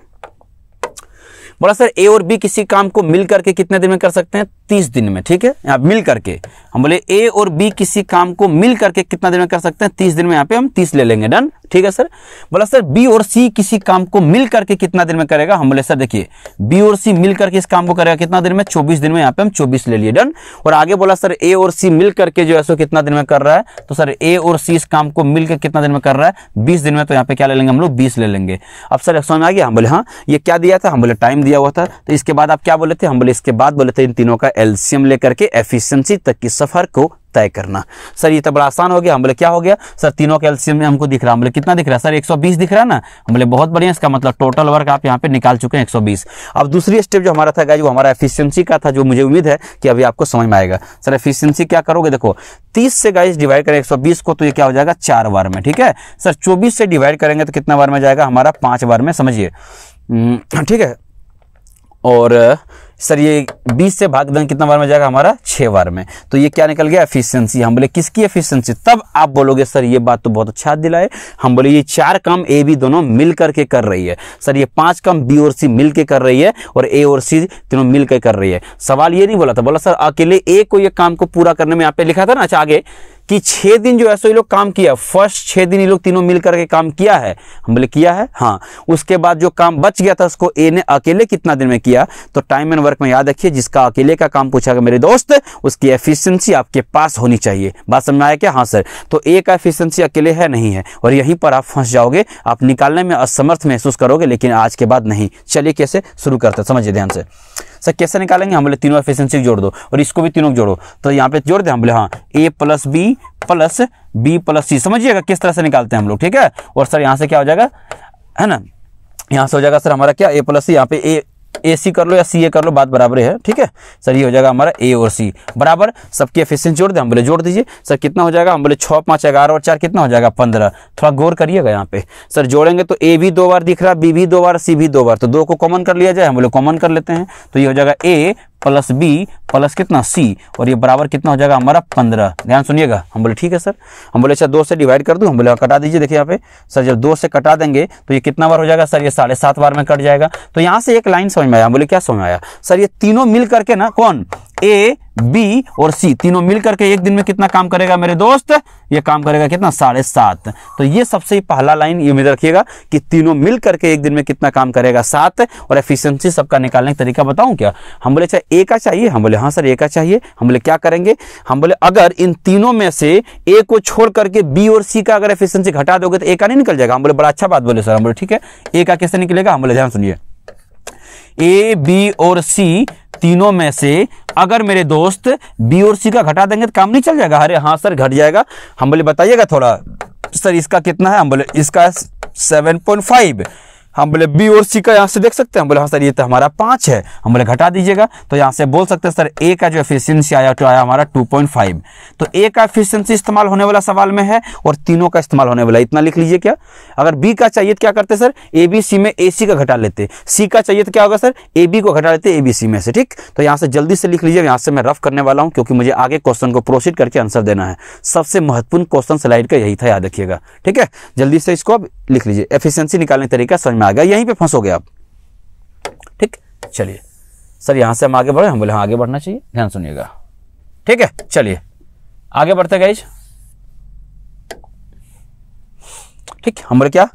बोला सर ए और बी किसी काम को मिल करके कितने दिन में कर सकते हैं तीस दिन में ठीक है यहाँ मिल करके हम बोले ए और बी किसी काम को मिल करके कितना दिन में कर सकते हैं तीस दिन में यहाँ पे हम तीस ले लेंगे डन ठीक है सर बोला सर बी और सी किसी काम को मिल करके कितना दिन में करेगा हम बोले सर देखिए बी और सी मिल करके इस काम को करेगा कितना दिन में चौबीस दिन में यहाँ पे हम चौबीस ले लिए डन और आगे बोला सर ए और सी मिल करके जो है सो कितना दिन में कर रहा है तो सर ए और सी इस काम को मिलकर कितना दिन में कर रहा है बीस दिन में तो यहाँ पे क्या ले लेंगे हम लोग बीस ले लेंगे अब सर एक समझ आ गया हम बोले हाँ ये क्या दिया था हम बोले टाइम दिया हुआ था तो इसके बाद आप क्या बोले थे हम बोले इसके बाद बोले थे इन तीनों का एल्सियम लेकर के एफिशिएंसी तक की सफ़र को तय करना सर ये तो बड़ा आसान हो गया हम बोले क्या हो गया सर तीनों के एल्सियम में हमको दिख रहा हम बोले कितना दिख रहा है सर 120 दिख रहा है ना हम बोले बहुत बढ़िया इसका मतलब टोटल वर्क आप यहाँ पे निकाल चुके हैं 120 अब दूसरी स्टेप जो हमारा था गाइज वो हमारा एफिशियंसी का था जो मुझे उम्मीद है कि अभी आपको समझ में आएगा सर एफिशियंसी क्या करोगे देखो तीस से गाइज डिवाइड करें एक को तो ये क्या हो जाएगा चार बार में ठीक है सर चौबीस से डिवाइड करेंगे तो कितना बार में जाएगा हमारा पाँच बार में समझिए हम्म, ठीक है और सर ये 20 से भाग देंगे कितना बार में जाएगा हमारा छः बार में तो ये क्या निकल गया एफिशिएंसी हम बोले किसकी एफिशिएंसी तब आप बोलोगे सर ये बात तो बहुत अच्छा दिलाए हम बोले ये चार काम ए बी दोनों मिल करके कर रही है सर ये पांच काम बी और सी मिल के कर रही है और ए और सी तीनों मिल के कर रही है सवाल ये नहीं बोला था बोला सर अकेले ए को ये काम को पूरा करने में यहाँ पे लिखा था ना अच्छा आगे कि छह दिन जो है सो ये लोग काम किया फर्स्ट छह दिन ये लोग तीनों मिल करके काम किया है हम बोले किया है हाँ उसके बाद जो काम बच गया था उसको ए ने अकेले कितना दिन में किया तो टाइम एंड वर्क में याद रखिए जिसका अकेले का काम पूछा गया मेरे दोस्त उसकी एफिशिएंसी आपके पास होनी चाहिए बात समझ में आया क्या हाँ सर तो ए का एफिशियंसी अकेले है नहीं है और यहीं पर आप फंस जाओगे आप निकालने में असमर्थ महसूस करोगे लेकिन आज के बाद नहीं चलिए कैसे शुरू करते समझिए ध्यान से सर कैसे निकालेंगे हम बोले तीनों एफिशिएंसी जोड़ दो और इसको भी तीनों को जोड़ो तो यहाँ पे जोड़ दे हम बोले हाँ A plus B plus B plus C समझिएगा किस तरह से निकालते हैं हम लोग ठीक है और सर यहाँ से क्या हो जाएगा है ना यहाँ से हो जाएगा सर हमारा क्या ए प्लस सी यहाँ पे ए ए सी कर लो या सी ए कर लो बात बराबर है ठीक है सर ये हो जाएगा हमारा ए और सी बराबर सबकी एफिशियंस जोड़ दें हम बोले जोड़ दीजिए सर कितना हो जाएगा हम बोले छः पाँच ग्यारह और चार कितना हो जाएगा पंद्रह थोड़ा गौर करिएगा यहाँ पे सर जोड़ेंगे तो ए भी दो बार दिख रहा बी भी दो बार सी भी दो बार तो दो को कॉमन कर लिया जाए हम बोले कॉमन कर लेते हैं तो ये हो जाएगा ए प्लस बी प्लस कितना सी और ये बराबर कितना हो जाएगा हमारा पंद्रह ध्यान सुनिएगा हम बोले ठीक है सर हम बोले अच्छा दो से डिवाइड कर दूँ हम बोले हाँ, कटा दीजिए देखिए यहाँ पे सर जब दो से कटा देंगे तो ये कितना बार हो जाएगा सर ये साढ़े सात बार में कट जाएगा तो यहाँ से एक लाइन समझ में आया हम बोले क्या समझ में आया सर ये तीनों मिल करके ना कौन ए बी और सी तीनों मिलकर के एक दिन में कितना काम करेगा मेरे दोस्त ये काम करेगा कितना साढ़े सात तो ये सबसे पहला लाइन ये उम्मीद रखिएगा कि तीनों मिल करके एक दिन में कितना काम करेगा सात और एफिशिएंसी सबका निकालने का तरीका बताऊं क्या हम बोले चाहे अच्छा, एक का चाहिए हम बोले हाँ सर एक का चाहिए हम बोले क्या करेंगे हम बोले अगर इन तीनों में से ए को छोड़ करके बी और सी का अगर एफिशियंसी घटा दोगे तो एक का नहीं निकल जाएगा हम बोले बड़ा अच्छा बात बोले सर हम बोले ठीक है ए का कैसे निकलेगा हम बोले ध्यान सुनिए ए बी और सी तीनों में से अगर मेरे दोस्त बी और सी का घटा देंगे तो काम नहीं चल जाएगा अरे हाँ सर घट जाएगा हम बोले बताइएगा थोड़ा सर इसका कितना है हम बोले इसका सेवन पॉइंट फाइव हम बोले बी और सी का यहाँ से देख सकते हैं हम बोले हाँ सर ये तो हमारा पाँच है हम बोले घटा दीजिएगा तो यहाँ से बोल सकते हैं सर ए का जो एफिशिएंसी आया तो आया हमारा 2.5 तो ए का एफिशिएंसी इस्तेमाल होने वाला सवाल में है और तीनों का इस्तेमाल होने वाला इतना लिख लीजिए क्या अगर बी का चाहिए तो क्या करते सर ए बी सी में ए सी का घटा लेते सी का चाहिए तो क्या होगा सर ए बी को घटा लेते ए बी सी में से ठीक तो यहाँ से जल्दी से लिख लीजिए यहाँ से मैं रफ करने वाला हूँ क्योंकि मुझे आगे क्वेश्चन को प्रोसीड करके आंसर देना है सबसे महत्वपूर्ण क्वेश्चन स्लाइड का यही था याद रखिएगा ठीक है जल्दी से इसको अब लिख लीजिए एफिशियंसी निकालने तरीका समझ में आ गया यहीं पे फंसोगे आप ठीक चलिए सर यहां से हम आगे बढ़े हम बोले हाँ आगे बढ़ना चाहिए ध्यान सुनिएगा ठीक है चलिए आगे बढ़ते गए ठीक हम बोले क्या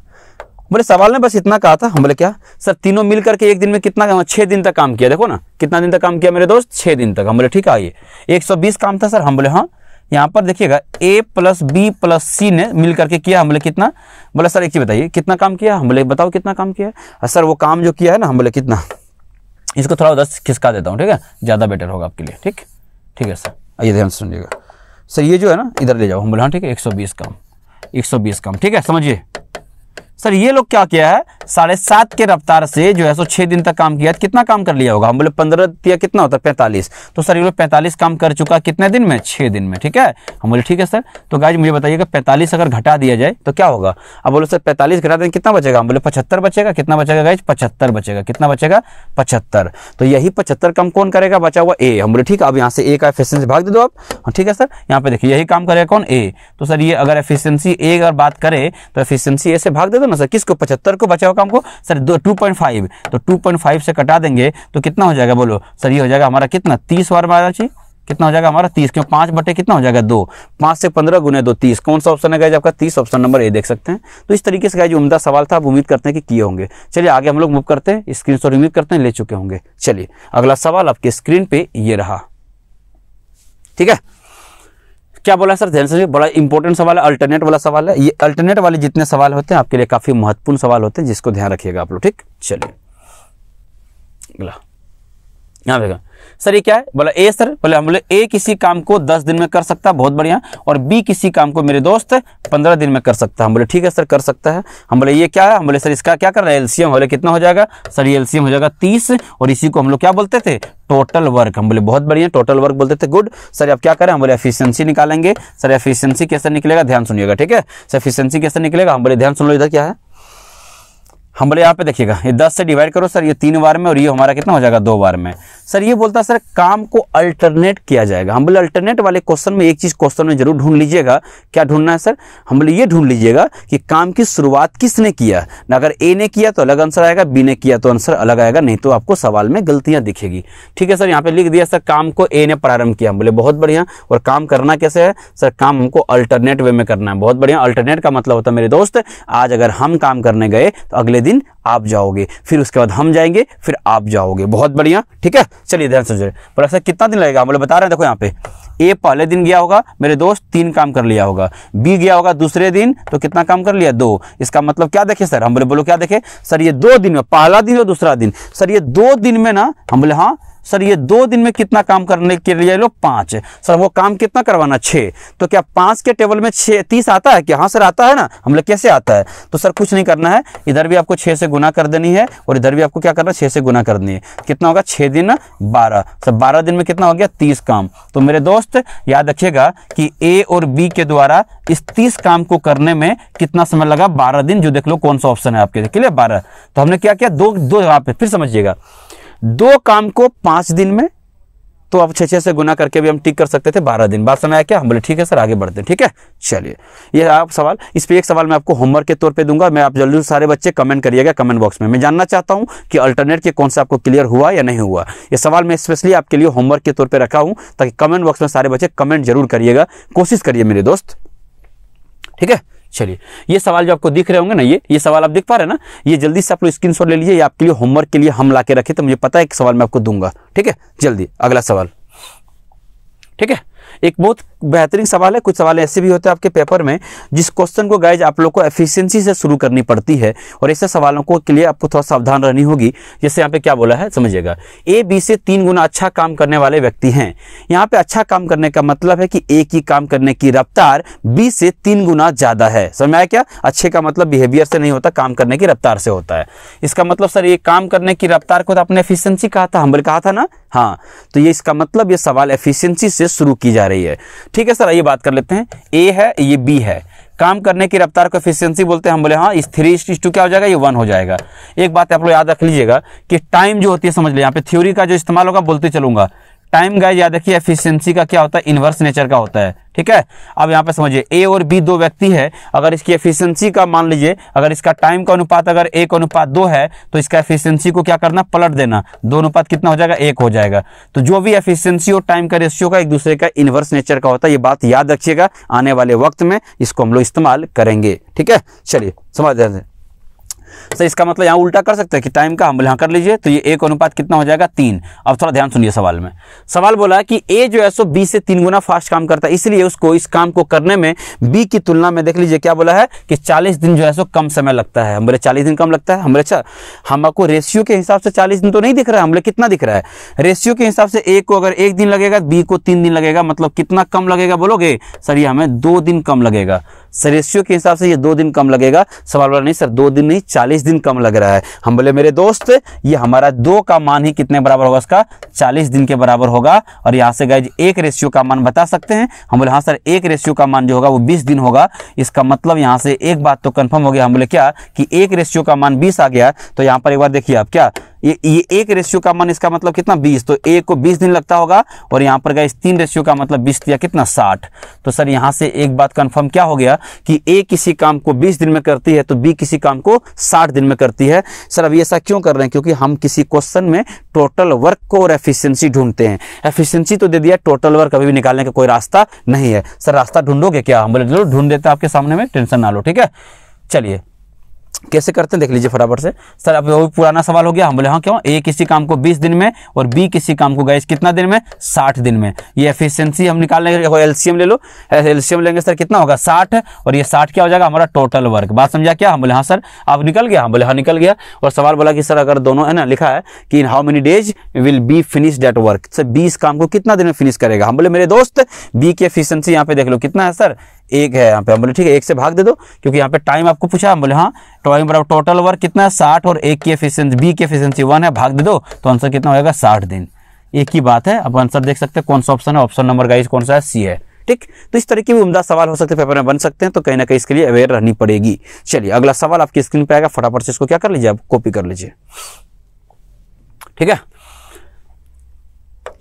बोले सवाल ने बस इतना कहा था हम बोले क्या सर तीनों मिल करके एक दिन में कितना छह दिन तक काम किया देखो ना कितना दिन तक काम किया मेरे दोस्त छह दिन तक हम बोले ठीक है आइए एक काम था सर हम बोले हाँ यहाँ पर देखिएगा A plus B plus C ने मिल करके किया हम बोले कितना बोले सर एक चीज़ बताइए कितना काम किया हम बोले बताओ कितना काम किया है सर वो काम जो किया है ना हम बोले कितना इसको थोड़ा उधर खिसका देता हूँ ठीक है ज़्यादा बेटर होगा आपके लिए ठीक ठीक है सर आइए ध्यान से सुनिएगा सर ये जो है ना इधर ले जाओ हम बोले हाँ ठीक है एक सौ बीस काम एक सौ बीस काम ठीक है समझिए सर ये लोग क्या किया है साढ़े सात के रफ्तार से जो है सो छः दिन तक काम किया कितना काम कर लिया होगा हम बोले पंद्रह या कितना होता है पैंतालीस तो सर ये लोग पैंतालीस काम कर चुका कितने दिन में छः दिन में ठीक है हम बोले ठीक है सर तो गाइज मुझे बताइएगा पैंतालीस अगर घटा दिया जाए तो क्या होगा अब बोलो सर पैंतालीस घटा दें कितना बचेगा हम बोले पचहत्तर बचेगा कितना बचेगा गाय पचहत्तर बचेगा कितना बचेगा पचहत्तर तो यही पचहत्तर कम कौन करेगा बचा हुआ ए हम बोले ठीक है अब यहाँ से ए का एफिशियंसी भाग दे दो आप हाँ, ठीक है सर यहाँ पे देखिए यही काम करेगा कौन ए तो सर ये अगर एफिशियंसी ए अगर बात करें तो एफिशियंसी ए से भाग दे दो ना सर किसको पचहत्तर को बचा का हमको सर दो टू पॉइंट फाइव तो टू पॉइंट फाइव से कटा देंगे तो कितना हो जाएगा बोलो सर ये हो जाएगा हमारा कितना तीस बार मारा चाहिए कितना हो जाएगा हमारा तीस क्यों पांच बटे कितना हो जाएगा दो पांच से पंद्रह गुने दो तीस कौन सा ऑप्शन है गाइज आपका तीस ऑप्शन नंबर ए देख सकते हैं तो इस तरीके से गाइज उम्दा सवाल था आप उम्मीद करते हैं कि किए होंगे चलिए आगे हम लोग मूव करते हैं स्क्रीन शॉट उम्मीद करते हैं ले चुके होंगे चलिए अगला सवाल आपके स्क्रीन पे ये रहा ठीक है क्या बोला सर ध्यान से बड़ा इंपॉर्टेंट सवाल है अल्टरनेट वाला सवाल है ये अल्टरनेट वाले जितने सवाल होते हैं आपके लिए काफ़ी महत्वपूर्ण सवाल होते हैं जिसको ध्यान रखिएगा आप लोग ठीक चलिए अगला यहाँ देखा सर ये क्या है बोला ए सर बोले हम बोले ए किसी काम को दस दिन में कर सकता बहुत बढ़िया और बी किसी काम को मेरे दोस्त पंद्रह दिन में कर सकता हम बोले ठीक है सर कर सकता है हम बोले ये क्या है हम बोले सर इसका क्या कर रहा है एलसीएम बोले कितना हो जाएगा सर ये एलसीएम हो जाएगा तीस और इसी को हम लोग क्या बोलते थे टोटल वर्क हम बोले बहुत बढ़िया टोटल वर्क बोलते थे गुड सर आप क्या करें हम बोले एफिशिएंसी निकालेंगे सर एफिशिएंसी कैसे निकलेगा ध्यान सुनिएगा ठीक है सर एफिशिएंसी कैसे निकलेगा हम बोले ध्यान सुन लो इधर क्या है हम बोले यहाँ पे देखिएगा ये दस से डिवाइड करो सर ये तीन बार में और ये हमारा कितना हो जाएगा दो बार में सर ये बोलता सर काम को अल्टरनेट किया जाएगा हम बोले अल्टरनेट वाले क्वेश्चन में एक चीज़ क्वेश्चन में जरूर ढूंढ लीजिएगा क्या ढूंढना है सर हम बोले ये ढूंढ लीजिएगा कि काम की शुरुआत किसने किया अगर ए ने किया तो अलग आंसर आएगा बी ने किया तो आंसर अलग आएगा नहीं तो आपको सवाल में गलतियां दिखेगी ठीक है सर यहाँ पे लिख दिया सर काम को ए ने प्रारंभ किया हम बोले बहुत बढ़िया और काम करना कैसे है सर काम हमको अल्टरनेट वे में करना है बहुत बढ़िया अल्टरनेट का मतलब होता है मेरे दोस्त आज अगर हम काम करने गए तो अगले दिन आप जाओगे फिर उसके बाद हम जाएंगे फिर आप जाओगे बहुत बढ़िया ठीक है चलिए ध्यान समझ पर ऐसा कितना दिन लगेगा बोले बता रहे हैं देखो यहाँ पे ए पहले दिन गया होगा मेरे दोस्त तीन काम कर लिया होगा बी गया होगा दूसरे दिन तो कितना काम कर लिया दो इसका मतलब क्या देखे सर हम बोले बोलो क्या देखे सर ये दो दिन में पहला दिन और दूसरा दिन सर ये दो दिन में ना हम बोले हाँ सर ये दो दिन में कितना काम करने के लिए लोग पांच सर वो काम कितना करवाना छे तो क्या पांच के टेबल में छह तीस आता है कि हाँ सर आता है ना हम लोग कैसे आता है तो सर कुछ नहीं करना है इधर भी आपको छह से गुना कर देनी है और इधर भी आपको क्या करना है से गुना कर देनी है कितना होगा छः दिन बारह सर बारह दिन में कितना हो गया तीस काम तो मेरे दोस्त याद रखिएगा कि ए और बी के द्वारा इस तीस काम को करने में कितना समय लगा बारह दिन जो देख लो कौन सा ऑप्शन है आपके लिए बारह तो हमने क्या किया दो दो जगह पे फिर समझिएगा दो काम को पांच दिन में तो आप छह छह से गुना करके भी हम टिक कर सकते थे बारह दिन बाद समय आया क्या हम बोले ठीक है सर आगे बढ़ते हैं ठीक है चलिए ये आप सवाल इस पर एक सवाल मैं आपको होमवर्क के तौर पे दूंगा मैं आप जल्दी सारे बच्चे कमेंट करिएगा कमेंट बॉक्स में मैं जानना चाहता हूं कि अल्टरनेट के कौन सा आपको क्लियर हुआ या नहीं हुआ यह सवाल मैं स्पेशली आपके लिए होमवर्क के तौर पर रखा हूं ताकि कमेंट बॉक्स में सारे बच्चे कमेंट जरूर करिएगा कोशिश करिए मेरे दोस्त ठीक है चलिए ये सवाल जो आपको दिख रहे होंगे ना ये ये सवाल आप देख पा रहे हैं ना ये जल्दी से आप लोग स्क्रीन ले लीजिए आपके लिए होमवर्क के लिए हम ला के रखे तो मुझे पता है एक सवाल मैं आपको दूंगा ठीक है जल्दी अगला सवाल ठीक है एक बहुत बेहतरीन सवाल है कुछ सवाल ऐसे भी होते हैं आपके पेपर में जिस क्वेश्चन को गाइज आप लोग को एफिशिएंसी से शुरू करनी पड़ती है और ऐसे सवालों को के लिए आपको थोड़ा सावधान रहनी होगी जैसे यहाँ पे क्या बोला है समझिएगा ए बी से तीन गुना अच्छा काम करने वाले व्यक्ति हैं यहाँ पे अच्छा काम करने का मतलब है कि ए की काम करने की रफ्तार बी से तीन गुना ज़्यादा है समझ आया क्या अच्छे का मतलब बिहेवियर से नहीं होता काम करने की रफ्तार से होता है इसका मतलब सर ये काम करने की रफ्तार को तो आपने एफिशियंसी कहा था हम कहा था ना हाँ तो ये इसका मतलब ये सवाल एफिशियंसी से शुरू की जा रही है ठीक है सर आइए बात कर लेते हैं ए है ये बी है काम करने की रफ्तार को एफिशियंसी बोलते हैं हम बोले हाँ इस थ्री इस टू क्या हो जाएगा ये वन हो जाएगा एक बात आप लोग याद रख लीजिएगा कि टाइम जो होती है समझ लिया यहाँ पे थ्योरी का जो इस्तेमाल होगा बोलते चलूंगा टाइम गाइज याद रखिए एफिशिएंसी का क्या होता है इन्वर्स नेचर का होता है ठीक है अब यहाँ पे समझिए ए और बी दो व्यक्ति है अगर इसकी एफिशिएंसी का मान लीजिए अगर इसका टाइम का अनुपात अगर एक अनुपात दो है तो इसका एफिशिएंसी को क्या करना पलट देना दो अनुपात कितना हो जाएगा एक हो जाएगा तो जो भी एफिशियंसी और टाइम का रेशियो का एक दूसरे का इन्वर्स नेचर का होता है ये बात याद रखिएगा आने वाले वक्त में इसको हम लोग इस्तेमाल करेंगे ठीक है चलिए समझ जाते हैं सर इसका मतलब यहाँ उल्टा कर सकते हैं कि टाइम का हम यहाँ कर लीजिए तो ये एक अनुपात कितना हो जाएगा तीन अब थोड़ा ध्यान सुनिए सवाल में सवाल बोला कि ए जो है सो बी से तीन गुना फास्ट काम करता है इसलिए उसको इस काम को करने में बी की तुलना में देख लीजिए क्या बोला है कि चालीस दिन जो है सो कम समय लगता है हमारे चालीस दिन कम लगता है हमारे अच्छा हम आपको रेशियो के हिसाब से चालीस दिन तो नहीं दिख रहा है हमले कितना दिख रहा है रेशियो के हिसाब से ए को अगर एक दिन लगेगा बी को तीन दिन लगेगा मतलब कितना कम लगेगा बोलोगे सर ये हमें दो दिन कम लगेगा रेशियो के हिसाब से ये दो दिन कम लगेगा सवाल वाला नहीं सर दो दिन नहीं चालीस दिन कम लग रहा है हम बोले मेरे दोस्त ये हमारा दो का मान ही कितने बराबर होगा इसका चालीस दिन के बराबर होगा और यहाँ से गए एक रेशियो का मान बता सकते हैं हम बोले हाँ सर एक रेशियो का मान जो होगा वो बीस दिन होगा इसका मतलब यहाँ से एक बात तो कन्फर्म हो गया हम बोले क्या कि एक रेशियो का मान बीस आ गया तो यहाँ पर एक बार देखिए आप क्या ये ये एक रेशियो का मन इसका मतलब कितना बीस तो एक को बीस दिन लगता होगा और यहां पर गए तीन रेशियो का मतलब बीस दिया कितना साठ तो सर यहां से एक बात कंफर्म क्या हो गया कि ए किसी काम को बीस दिन में करती है तो बी किसी काम को साठ दिन में करती है सर अब ऐसा क्यों कर रहे हैं क्योंकि हम किसी क्वेश्चन में टोटल वर्क को और एफिशियंसी ढूंढते हैं एफिशियंसी तो दे दिया टोटल वर्क अभी भी निकालने का कोई रास्ता नहीं है सर रास्ता ढूंढोगे क्या हम बोले जरूर ढूंढ देते हैं आपके सामने में टेंशन ना लो ठीक है चलिए कैसे करते हैं देख लीजिए फटाफट से सर अब वो पुराना सवाल हो गया हम बोले हाँ क्यों ए किसी काम को 20 दिन में और बी किसी काम को गैस कितना दिन में 60 दिन में ये एफिशिएंसी हम निकाल लेंगे एलसीएम ले लो एलसीएम लेंगे सर कितना होगा 60 और ये 60 क्या हो जाएगा हमारा टोटल वर्क बात समझा क्या हम बोले हाँ सर आप निकल गया हम बोले हाँ निकल गया और सवाल बोला कि सर अगर दोनों है ना लिखा है कि in how many days will B finish that work sir B काम को कितना दिन में फिनिश करेगा हम बोले मेरे दोस्त बी की एफिशियंसी यहाँ पे देख लो कितना है सर एक है यहाँ पे हम बोले ठीक है एक से भाग दे दो क्योंकि यहाँ पे टाइम आपको पूछा हम बोले हाँ टाइम बराबर टोटल वर्क कितना है साठ और एक की एफिशियंसी बी की एफिशियंसी वन है भाग दे दो तो आंसर कितना होगा साठ दिन एक ही बात है आप आंसर देख सकते हैं कौन सा ऑप्शन है ऑप्शन नंबर गाइज कौन सा है सी है ठीक तो इस तरीके भी उमदा सवाल हो सकते हैं पेपर में बन सकते हैं तो कहीं ना कहीं इसके लिए अवेयर रहनी पड़ेगी चलिए अगला सवाल आपकी स्क्रीन पे आएगा फटाफट से इसको क्या कर लीजिए आप कॉपी कर लीजिए ठीक है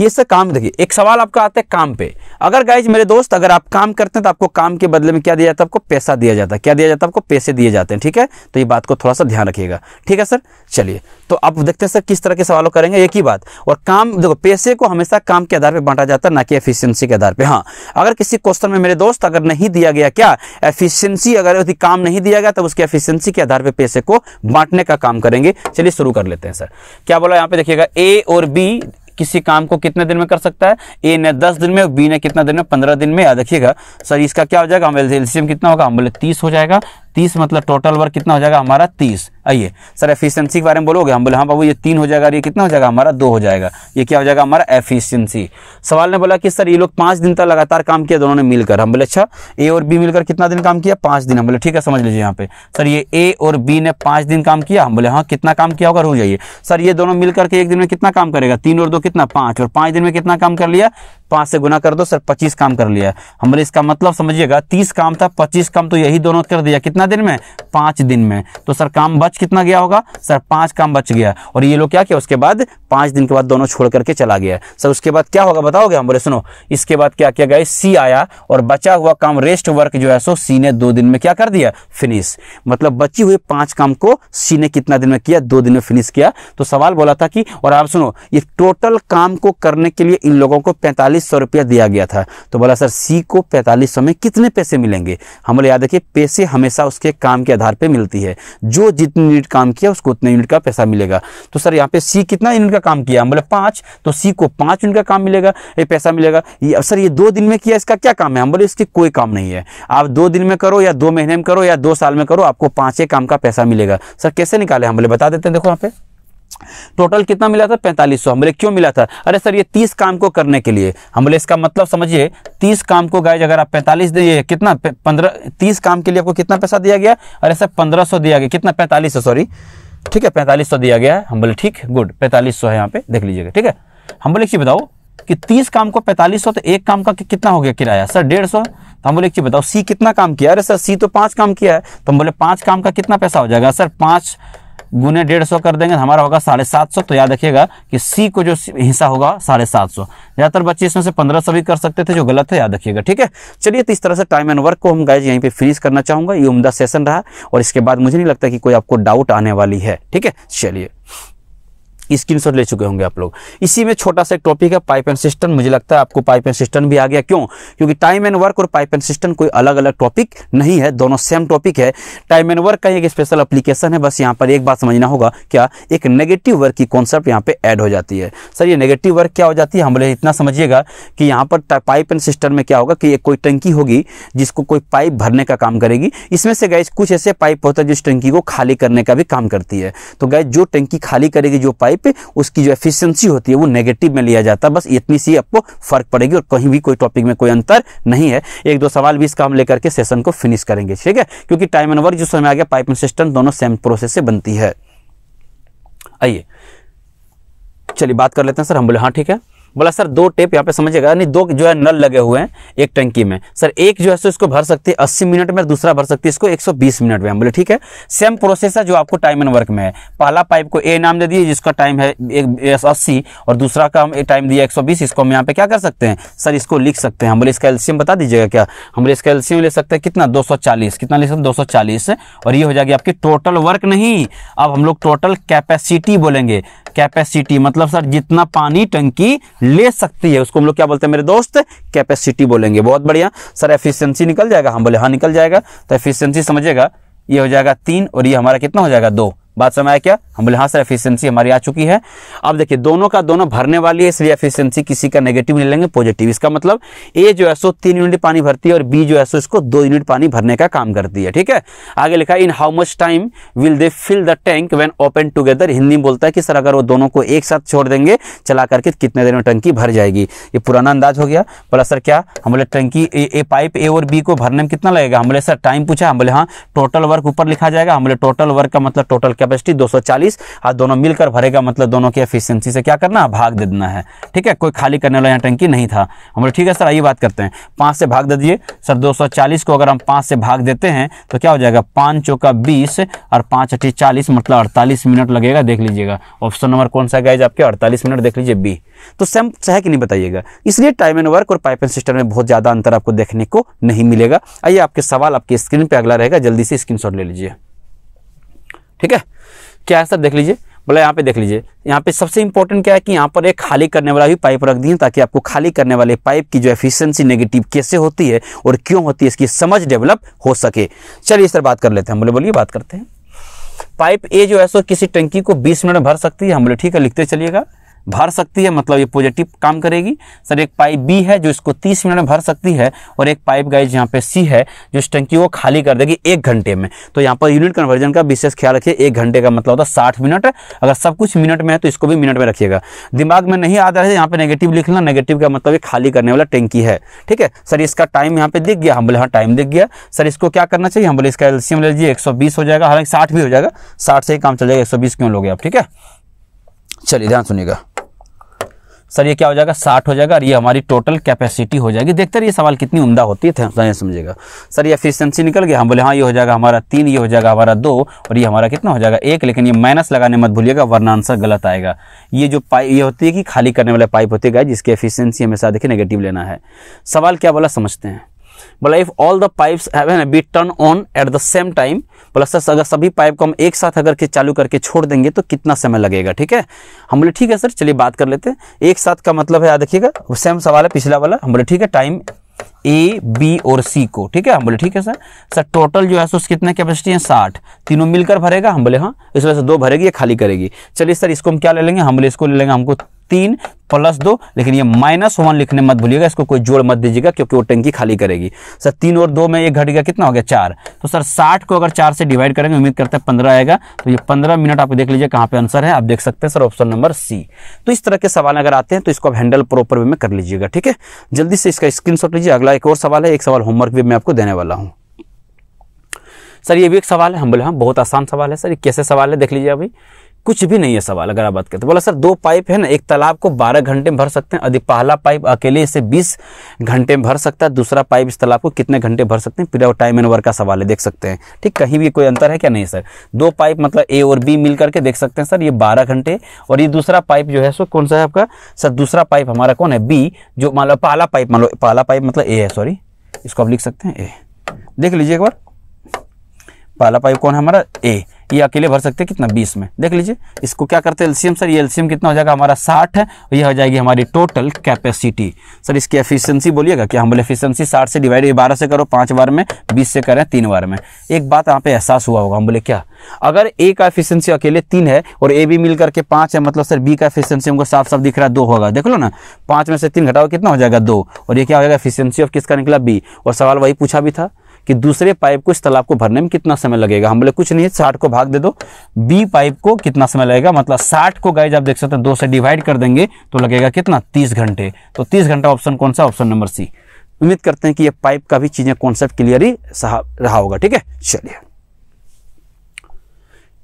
ये सब काम देखिए एक सवाल आपका आता है काम पे अगर गाइज मेरे दोस्त अगर आप काम करते हैं तो आपको काम के बदले में क्या दिया जाता है आपको पैसा दिया जाता है क्या दिया जाता है आपको पैसे दिए जाते हैं ठीक है तो ये बात को थोड़ा सा ध्यान रखिएगा ठीक है सर चलिए तो आप देखते हैं सर किस तरह के सवालों करेंगे एक ही बात और काम देखो पैसे को हमेशा काम के आधार पर बांटा जाता है ना कि एफिशियंसी के आधार पर हाँ अगर किसी क्वेश्चन में मेरे दोस्त अगर नहीं दिया गया क्या एफिशियंसी अगर यदि काम नहीं दिया गया तब उसकी एफिशियंसी के आधार पर पैसे को बांटने का काम करेंगे चलिए शुरू कर लेते हैं सर क्या बोला यहाँ पे देखिएगा ए और बी किसी काम को कितने दिन में कर सकता है ए ने दस दिन में बी ने कितना दिन में पंद्रह दिन में या देखिएगा सर इसका क्या हो जाएगा हम एल्सियम कितना होगा बोले तीस हो जाएगा तीस मतलब टोटल वर्क कितना हो जाएगा हमारा तीस आइए सर एफिशिएंसी के बारे में बोलोगे हम बोले हाँ बाबू ये तीन हो जाएगा ये कितना हो जाएगा हमारा दो हो जाएगा ये क्या हो जाएगा हमारा एफिशिएंसी सवाल ने बोला कि सर ये लोग पाँच दिन तक लगातार काम किया दोनों ने मिलकर हम बोले अच्छा ए और बी मिलकर कितना दिन काम किया पाँच दिन हम बोले ठीक है समझ लीजिए यहाँ पे सर ये ए और बी ने पाँच दिन काम किया हम बोले हाँ कितना काम किया होगा हो जाइए सर ये दोनों मिलकर के एक दिन में कितना काम करेगा तीन और दो कितना पाँच और पाँच दिन में कितना काम कर लिया पांच से गुना कर दो सर पच्चीस काम कर लिया हमारे इसका मतलब समझिएगा तीस काम था पच्चीस काम तो यही दोनों कर दिया कितना दिन में पांच दिन में तो सर काम बच कितना गया होगा सर पांच काम बच गया और ये लोग क्या किया उसके बाद पांच दिन के बाद दोनों छोड़ करके चला गया सर उसके बाद क्या होगा बताओगे हम बोले सुनो इसके बाद क्या किया गया सी आया और बचा हुआ काम रेस्ट वर्क जो है सो सी ने दो दिन में क्या कर दिया फिनिश मतलब बची हुई पांच काम को सी ने कितना दिन में किया दो दिन में फिनिश किया तो सवाल बोला था कि और आप सुनो ये टोटल काम को करने के लिए इन लोगों को पैंतालीस पैंतालीस सौ रुपया दिया गया था तो बोला सर सी को पैंतालीस सौ में कितने पैसे मिलेंगे हम बोले याद रखिए पैसे हमेशा उसके काम के आधार पर मिलती है जो जितनी यूनिट काम किया उसको उतने यूनिट का पैसा मिलेगा तो सर यहाँ पे सी कितना यूनिट का काम किया हम बोले पाँच तो सी को पाँच यूनिट का काम मिलेगा ये पैसा मिलेगा ये सर ये दो दिन में किया इसका क्या काम है हम बोले इसकी कोई काम नहीं है आप दो दिन में करो या दो महीने में करो या दो साल में करो आपको पाँच ही काम का पैसा मिलेगा सर कैसे निकाले हम बोले बता देते हैं देखो यहाँ पे टोटल कितना मिला था पैंतालीस सौ बोले क्यों मिला था अरे सर ये तीस काम को करने के लिए हम बोले इसका मतलब समझिए तीस काम को गाय अगर आप पैंतालीस दिए कितना पंद्रह तीस काम के लिए आपको कितना पैसा दिया गया अरे सर पंद्रह सौ दिया गया कितना पैंतालीस सौ सॉरी ठीक है पैंतालीस सौ दिया गया हम बोले ठीक गुड पैंतालीस सौ है यहाँ पे देख लीजिएगा ठीक है हम बोले एक चीज़ बताओ कि तीस काम को पैंतालीस सौ तो एक काम का कितना हो गया किराया सर डेढ़ सौ तो हम बोले एक चीज़ बताओ सी कितना काम किया अरे सर सी तो पाँच काम किया है तो हम बोले पांच काम का कितना पैसा हो जाएगा सर पांच गुने डेढ़ सौ कर देंगे हमारा होगा साढ़े सात सौ तो याद रखिएगा कि सी को जो हिस्सा होगा साढ़े सात सौ ज़्यादातर बच्चे इसमें से पंद्रह सौ भी कर सकते थे जो गलत है याद रखिएगा ठीक है चलिए तो इस तरह से टाइम एंड वर्क को हम गाइज यहीं पर फिनिश करना चाहूंगा ये उमदा सेशन रहा और इसके बाद मुझे नहीं लगता कि कोई आपको डाउट आने वाली है ठीक है चलिए स्क्रीनशॉट ले चुके होंगे आप लोग इसी में छोटा सा एक टॉपिक है पाइप एंड सिस्टम मुझे लगता है आपको पाइप एंड सिस्टम भी आ गया क्यों क्योंकि टाइम एंड वर्क और पाइप एंड सिस्टम कोई अलग अलग टॉपिक नहीं है दोनों सेम टॉपिक है टाइम एंड वर्क का एक स्पेशल अप्लीकेशन है बस यहाँ पर एक बात समझना होगा क्या एक नेगेटिव वर्क की कॉन्सेप्ट यहाँ पर एड हो जाती है सर ये नेगेटिव वर्क क्या हो जाती है हम लोग इतना समझिएगा कि यहाँ पर पाइप एंड सिस्टम में क्या होगा कि एक कोई टंकी होगी जिसको कोई पाइप भरने का काम करेगी इसमें से गैस कुछ ऐसे पाइप होता है जिस टंकी को खाली करने का भी काम करती है तो गैस जो टंकी खाली करेगी जो पाइप टाइप पे उसकी जो एफिशिएंसी होती है वो नेगेटिव में लिया जाता है बस इतनी सी आपको फर्क पड़ेगी और कहीं भी कोई टॉपिक में कोई अंतर नहीं है एक दो सवाल भी इसका हम लेकर के सेशन को फिनिश करेंगे ठीक है क्योंकि टाइम एंड वर्क जो समय आ गया पाइप एंड सिस्टम दोनों सेम प्रोसेस से बनती है आइए चलिए बात कर लेते हैं सर हम बोले हाँ ठीक है बोला सर दो टेप यहाँ पे समझिएगा यानी दो जो है नल लगे हुए हैं एक टंकी में सर एक जो है सो इसको भर सकती है अस्सी मिनट में दूसरा भर सकती है इसको बीस मिनट में हम बोले ठीक है सेम प्रोसेस है जो आपको टाइम एंड वर्क में है पहला पाइप को ए नाम दे दिए जिसका टाइम है एक अस्सी और दूसरा का हम टाइम दिया एक इसको हम यहाँ पे क्या कर सकते हैं सर इसको लिख सकते हैं हम बोले इसका एल्शियम बता दीजिएगा क्या हम बोले इसका एल्शियम ले सकते हैं कितना दो कितना ले सकते सौ दो और ये हो जाएगी आपकी टोटल वर्क नहीं अब हम लोग टोटल कैपेसिटी बोलेंगे कैपेसिटी मतलब सर जितना पानी टंकी ले सकती है उसको हम लोग क्या बोलते हैं मेरे दोस्त कैपेसिटी बोलेंगे बहुत बढ़िया सर एफिशियंसी निकल जाएगा हम हाँ, बोले हाँ निकल जाएगा तो एफिशियंसी समझेगा ये हो जाएगा तीन और ये हमारा कितना हो जाएगा दो बात समय आया क्या हम बोले हाँ सर एफिशिएंसी हमारी आ चुकी है अब देखिए दोनों का दोनों भरने वाली है इसलिए एफिशिएंसी किसी का नेगेटिव नहीं लेंगे पॉजिटिव इसका मतलब ए जो है सो तीन यूनिट पानी भरती है और बी जो है सो इसको दो यूनिट पानी भरने का काम करती है ठीक है आगे लिखा in how much time will they fill the tank when open together Hindi में बोलता है कि सर अगर वो दोनों को एक साथ छोड़ देंगे चला करके कितने देर में टंकी भर जाएगी ये पुराना अंदाज हो गया बोला सर क्या हम बोले टंकी ए पाइप ए और बी को भरने में कितना लगेगा हम बोले सर टाइम पूछा हम बोले हाँ टोटल वर्क ऊपर लिखा जाएगा हम बोले टोटल वर्क का मतलब टोटल क्या कैपेसिटी 240 और दोनों मिलकर भरेगा मतलब दोनों की एफिशिएंसी से क्या करना भाग दे देना है ठीक है कोई खाली करने वाला यहाँ टंकी नहीं था हम लोग ठीक है सर आइए बात करते हैं पाँच से भाग दे दिए सर 240 को अगर हम पाँच से भाग देते हैं तो क्या हो जाएगा पाँच चौका बीस और पाँच अट्ठी चालीस मतलब अड़तालीस मिनट लगेगा देख लीजिएगा ऑप्शन नंबर कौन सा गाइज आपके अड़तालीस मिनट देख लीजिए बी तो सेम है कि नहीं बताइएगा इसलिए टाइम एंड वर्क और पाइप एंड सिस्टम में बहुत ज़्यादा अंतर आपको देखने को नहीं मिलेगा आइए आपके सवाल आपके स्क्रीन पर अगला रहेगा जल्दी से स्क्रीन ले लीजिए ठीक है क्या है सर देख लीजिए बोला यहाँ पे देख लीजिए यहाँ पे सबसे इंपॉर्टेंट क्या है कि यहाँ पर एक खाली करने वाला भी पाइप रख दिए ताकि आपको खाली करने वाले पाइप की जो एफिशिएंसी नेगेटिव कैसे होती है और क्यों होती है इसकी समझ डेवलप हो सके चलिए सर बात कर लेते हैं बोले बोलिए बात करते हैं पाइप ए जो है सो किसी टंकी को बीस मिनट भर सकती है हम बोले ठीक है लिखते चलिएगा भर सकती है मतलब ये पॉजिटिव काम करेगी सर एक पाइप बी है जो इसको 30 मिनट में भर सकती है और एक पाइप गाइज यहाँ पे सी है जो इस टंकी को खाली कर देगी एक घंटे में तो यहाँ पर यूनिट कन्वर्जन का विशेष ख्याल रखिए एक घंटे का मतलब होता है साठ मिनट अगर सब कुछ मिनट में है तो इसको भी मिनट में रखिएगा दिमाग में नहीं आ रहा है यहाँ पे नेगेटिव लिख लेना नेगेटिव का मतलब ये खाली करने वाला टंकी है ठीक है सर इसका टाइम यहाँ पे दिख गया हम बोले हाँ टाइम दिख गया सर इसको क्या करना चाहिए हम बोले इसका एल्सियम ले लीजिए एक हो जाएगा हालांकि साठ भी हो जाएगा साठ से ही काम चल जाएगा एक क्यों लोगे आप ठीक है चलिए ध्यान सुनिएगा सर ये क्या हो जाएगा साठ हो जाएगा और ये हमारी टोटल कैपेसिटी हो जाएगी देखते रहिए सवाल कितनी उमदा होती है तो समझेगा सर ये एफिशियंसी निकल गया हम बोले हाँ ये हो जाएगा हमारा तीन ये हो जाएगा हमारा दो और ये हमारा कितना हो जाएगा एक लेकिन ये माइनस लगाने मत भूलिएगा वरना आंसर गलत आएगा ये जो पाइप ये होती है कि खाली करने वाला पाइप होती है जिसकी एफिशियंसी हमेशा देखिए नेगेटिव लेना है सवाल क्या बोला समझते हैं बोला इफ ऑल द पाइप्स है ना be turned on at the same time बोला सर अगर सभी पाइप को हम एक साथ अगर के चालू करके छोड़ देंगे तो कितना समय लगेगा ठीक है हम बोले ठीक है सर चलिए बात कर लेते हैं एक साथ का मतलब है याद देखिएगा सेम सवाल है पिछला वाला हम बोले ठीक है टाइम ए बी और सी को ठीक है हम बोले ठीक है सर सर टोटल जो है सो कितने कैपेसिटी है साठ तीनों मिलकर भरेगा हम बोले हाँ इस वजह से दो भरेगी या खाली करेगी चलिए सर इसको हम क्या ले लेंगे हम बोले इसको ले लेंगे हमको तीन प्लस दो लेकिन ये माइनस वन लिखने मत भूलिएगा इसको कोई जोड़ मत दीजिएगा क्योंकि वो टंकी खाली करेगी सर तीन और दो में ये घट गया कितना हो गया चार तो सर साठ को अगर चार से डिवाइड करेंगे उम्मीद करते हैं पंद्रह आएगा तो ये पंद्रह मिनट आप देख लीजिए कहाँ पे आंसर है आप देख सकते हैं सर ऑप्शन नंबर सी तो इस तरह के सवाल अगर आते हैं तो इसको आप हैंडल प्रॉपर वे में कर लीजिएगा ठीक है जल्दी से इसका स्क्रीन लीजिए अगला एक और सवाल है एक सवाल होमवर्क भी मैं आपको देने वाला हूँ सर ये भी एक सवाल है हम बोले हाँ बहुत आसान सवाल है सर ये कैसे सवाल है देख लीजिए अभी कुछ भी नहीं है सवाल अगर आप बात करते बोला सर दो पाइप है ना एक तालाब को 12 घंटे में भर सकते हैं यदि पहला पाइप अकेले इसे 20 घंटे में भर सकता है दूसरा पाइप इस तालाब को कितने घंटे भर सकते हैं पूरा टाइम एंड वर्क का सवाल है देख सकते हैं ठीक कहीं भी कोई अंतर है क्या नहीं सर दो पाइप मतलब ए और बी मिल करके देख सकते हैं सर ये बारह घंटे और ये दूसरा पाइप जो है सो कौन सा है आपका सर दूसरा पाइप हमारा कौन है बी जो मान लो पहला पाइप मान लो पहला पाइप मतलब ए है सॉरी इसको आप लिख सकते हैं ए देख लीजिए एक बार पहला पाइप कौन है हमारा ए ये अकेले भर सकते हैं कितना बीस में देख लीजिए इसको क्या करते हैं एल्सियम सर ये एल्सियम कितना हो जाएगा हमारा साठ है ये हो जाएगी हमारी टोटल कैपेसिटी सर इसकी एफिशिएंसी बोलिएगा क्या हम बोले एफिशिएंसी साठ से डिवाइड बारह से करो पाँच बार में बीस से करें तीन बार में एक बात यहाँ पे एहसास हुआ होगा हम बोले क्या अगर ए का एफिशियंसी अकेले तीन है और ए बी मिल करके पाँच है मतलब सर बी का एफिशियंसी हमको साफ साफ दिख रहा है दो होगा देख लो ना पाँच में से तीन घटाओ कितना हो जाएगा दो और ये क्या हो जाएगा एफिशियंसी ऑफ किसका निकला बी और सवाल वही पूछा भी था कि दूसरे पाइप को इस तालाब को भरने में कितना समय लगेगा हम बोले कुछ नहीं साठ को भाग दे दो बी पाइप को कितना समय लगेगा मतलब साठ को गाइज आप देख सकते हैं दो से डिवाइड कर देंगे तो लगेगा कितना तीस घंटे तो तीस घंटा ऑप्शन कौन सा ऑप्शन नंबर सी उम्मीद करते हैं कि ये पाइप का भी चीज़ें कॉन्सेप्ट क्लियर ही रहा होगा ठीक है चलिए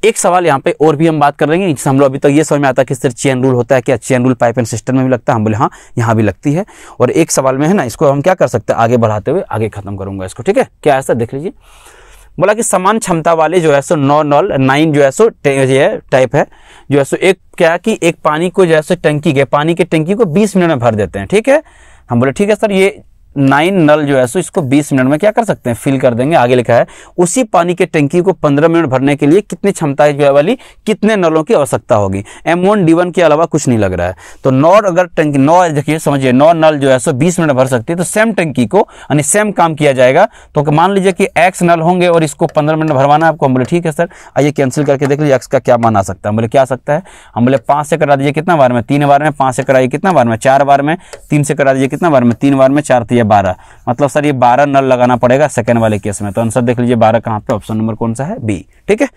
एक सवाल यहाँ पे और भी हम बात कर रहे हैं हम लोग अभी तक तो ये समझ में आता है किस तरह चेन रूल होता है क्या chain rule pipe and system में भी लगता है हम बोले हाँ यहाँ भी लगती है और एक सवाल में है ना इसको हम क्या कर सकते हैं आगे बढ़ाते हुए आगे खत्म करूंगा इसको ठीक है क्या ऐसा देख लीजिए बोला कि समान क्षमता वाले जो है सो नौ नॉल नाइन जो है सो टाइप है जो है सो एक क्या कि एक पानी को जो है सो टंकी के पानी के टंकी को बीस मिनट में भर देते हैं ठीक है हम बोले ठीक है सर ये नाइन नल जो है सो इसको 20 मिनट में क्या कर सकते हैं फिल कर देंगे आगे लिखा है उसी पानी के टंकी को 15 मिनट भरने के लिए कितनी क्षमता जो है वाली कितने नलों की आवश्यकता होगी एम वन डी वन के अलावा कुछ नहीं लग रहा है तो नौ अगर टंकी नौ देखिए समझिए नौ नल जो है सो बीस मिनट भर सकती है तो सेम टंकी को यानी सेम काम किया जाएगा तो मान लीजिए कि एक्स नल होंगे और इसको पंद्रह मिनट भरवाना है आपको हम बोले ठीक है सर आइए कैंसिल करके देख लीजिए एक्स का क्या मान आ सकता है हम बोले क्या सकता है हम बोले पाँच से करा दीजिए कितना बार में तीन बार में पाँच से कराइए कितना बार में चार बार में तीन से करा दीजिए कितना बार में तीन बार में चार तीन या बारह मतलब सर ये बारह नल लगाना पड़ेगा सेकेंड वाले केस में तो आंसर देख लीजिए बारह कहाँ पे ऑप्शन नंबर कौन सा है बी ठीक है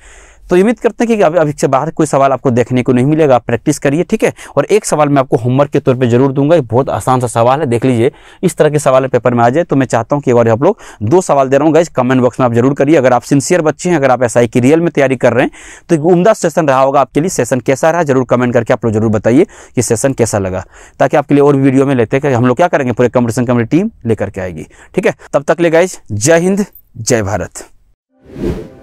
तो उम्मीद करते हैं कि अभी अभी से बाहर कोई सवाल आपको देखने को नहीं मिलेगा आप प्रैक्टिस करिए ठीक है और एक सवाल मैं आपको होमवर्क के तौर पर जरूर दूंगा बहुत आसान सा सवाल है देख लीजिए इस तरह के सवाल पेपर में आ जाए तो मैं चाहता हूँ कि बार आप लोग दो सवाल दे रहा हूँ गाइज कमेंट बॉक्स में आप जरूर करिए अगर आप सिंसियर बच्चे हैं अगर आप एस की रियल में तैयारी कर रहे हैं तो उमदा सेशन रहा होगा आपके लिए सेशन कैसा रहा जरूर कमेंट करके आप लोग जरूर बताइए कि सेशन कैसा लगा ताकि आपके लिए और भी वीडियो में लेते हैं हम लोग क्या करेंगे पूरे कम्पिटिशन कमेटी टीम लेकर के आएगी ठीक है तब तक ले गाइज जय हिंद जय भारत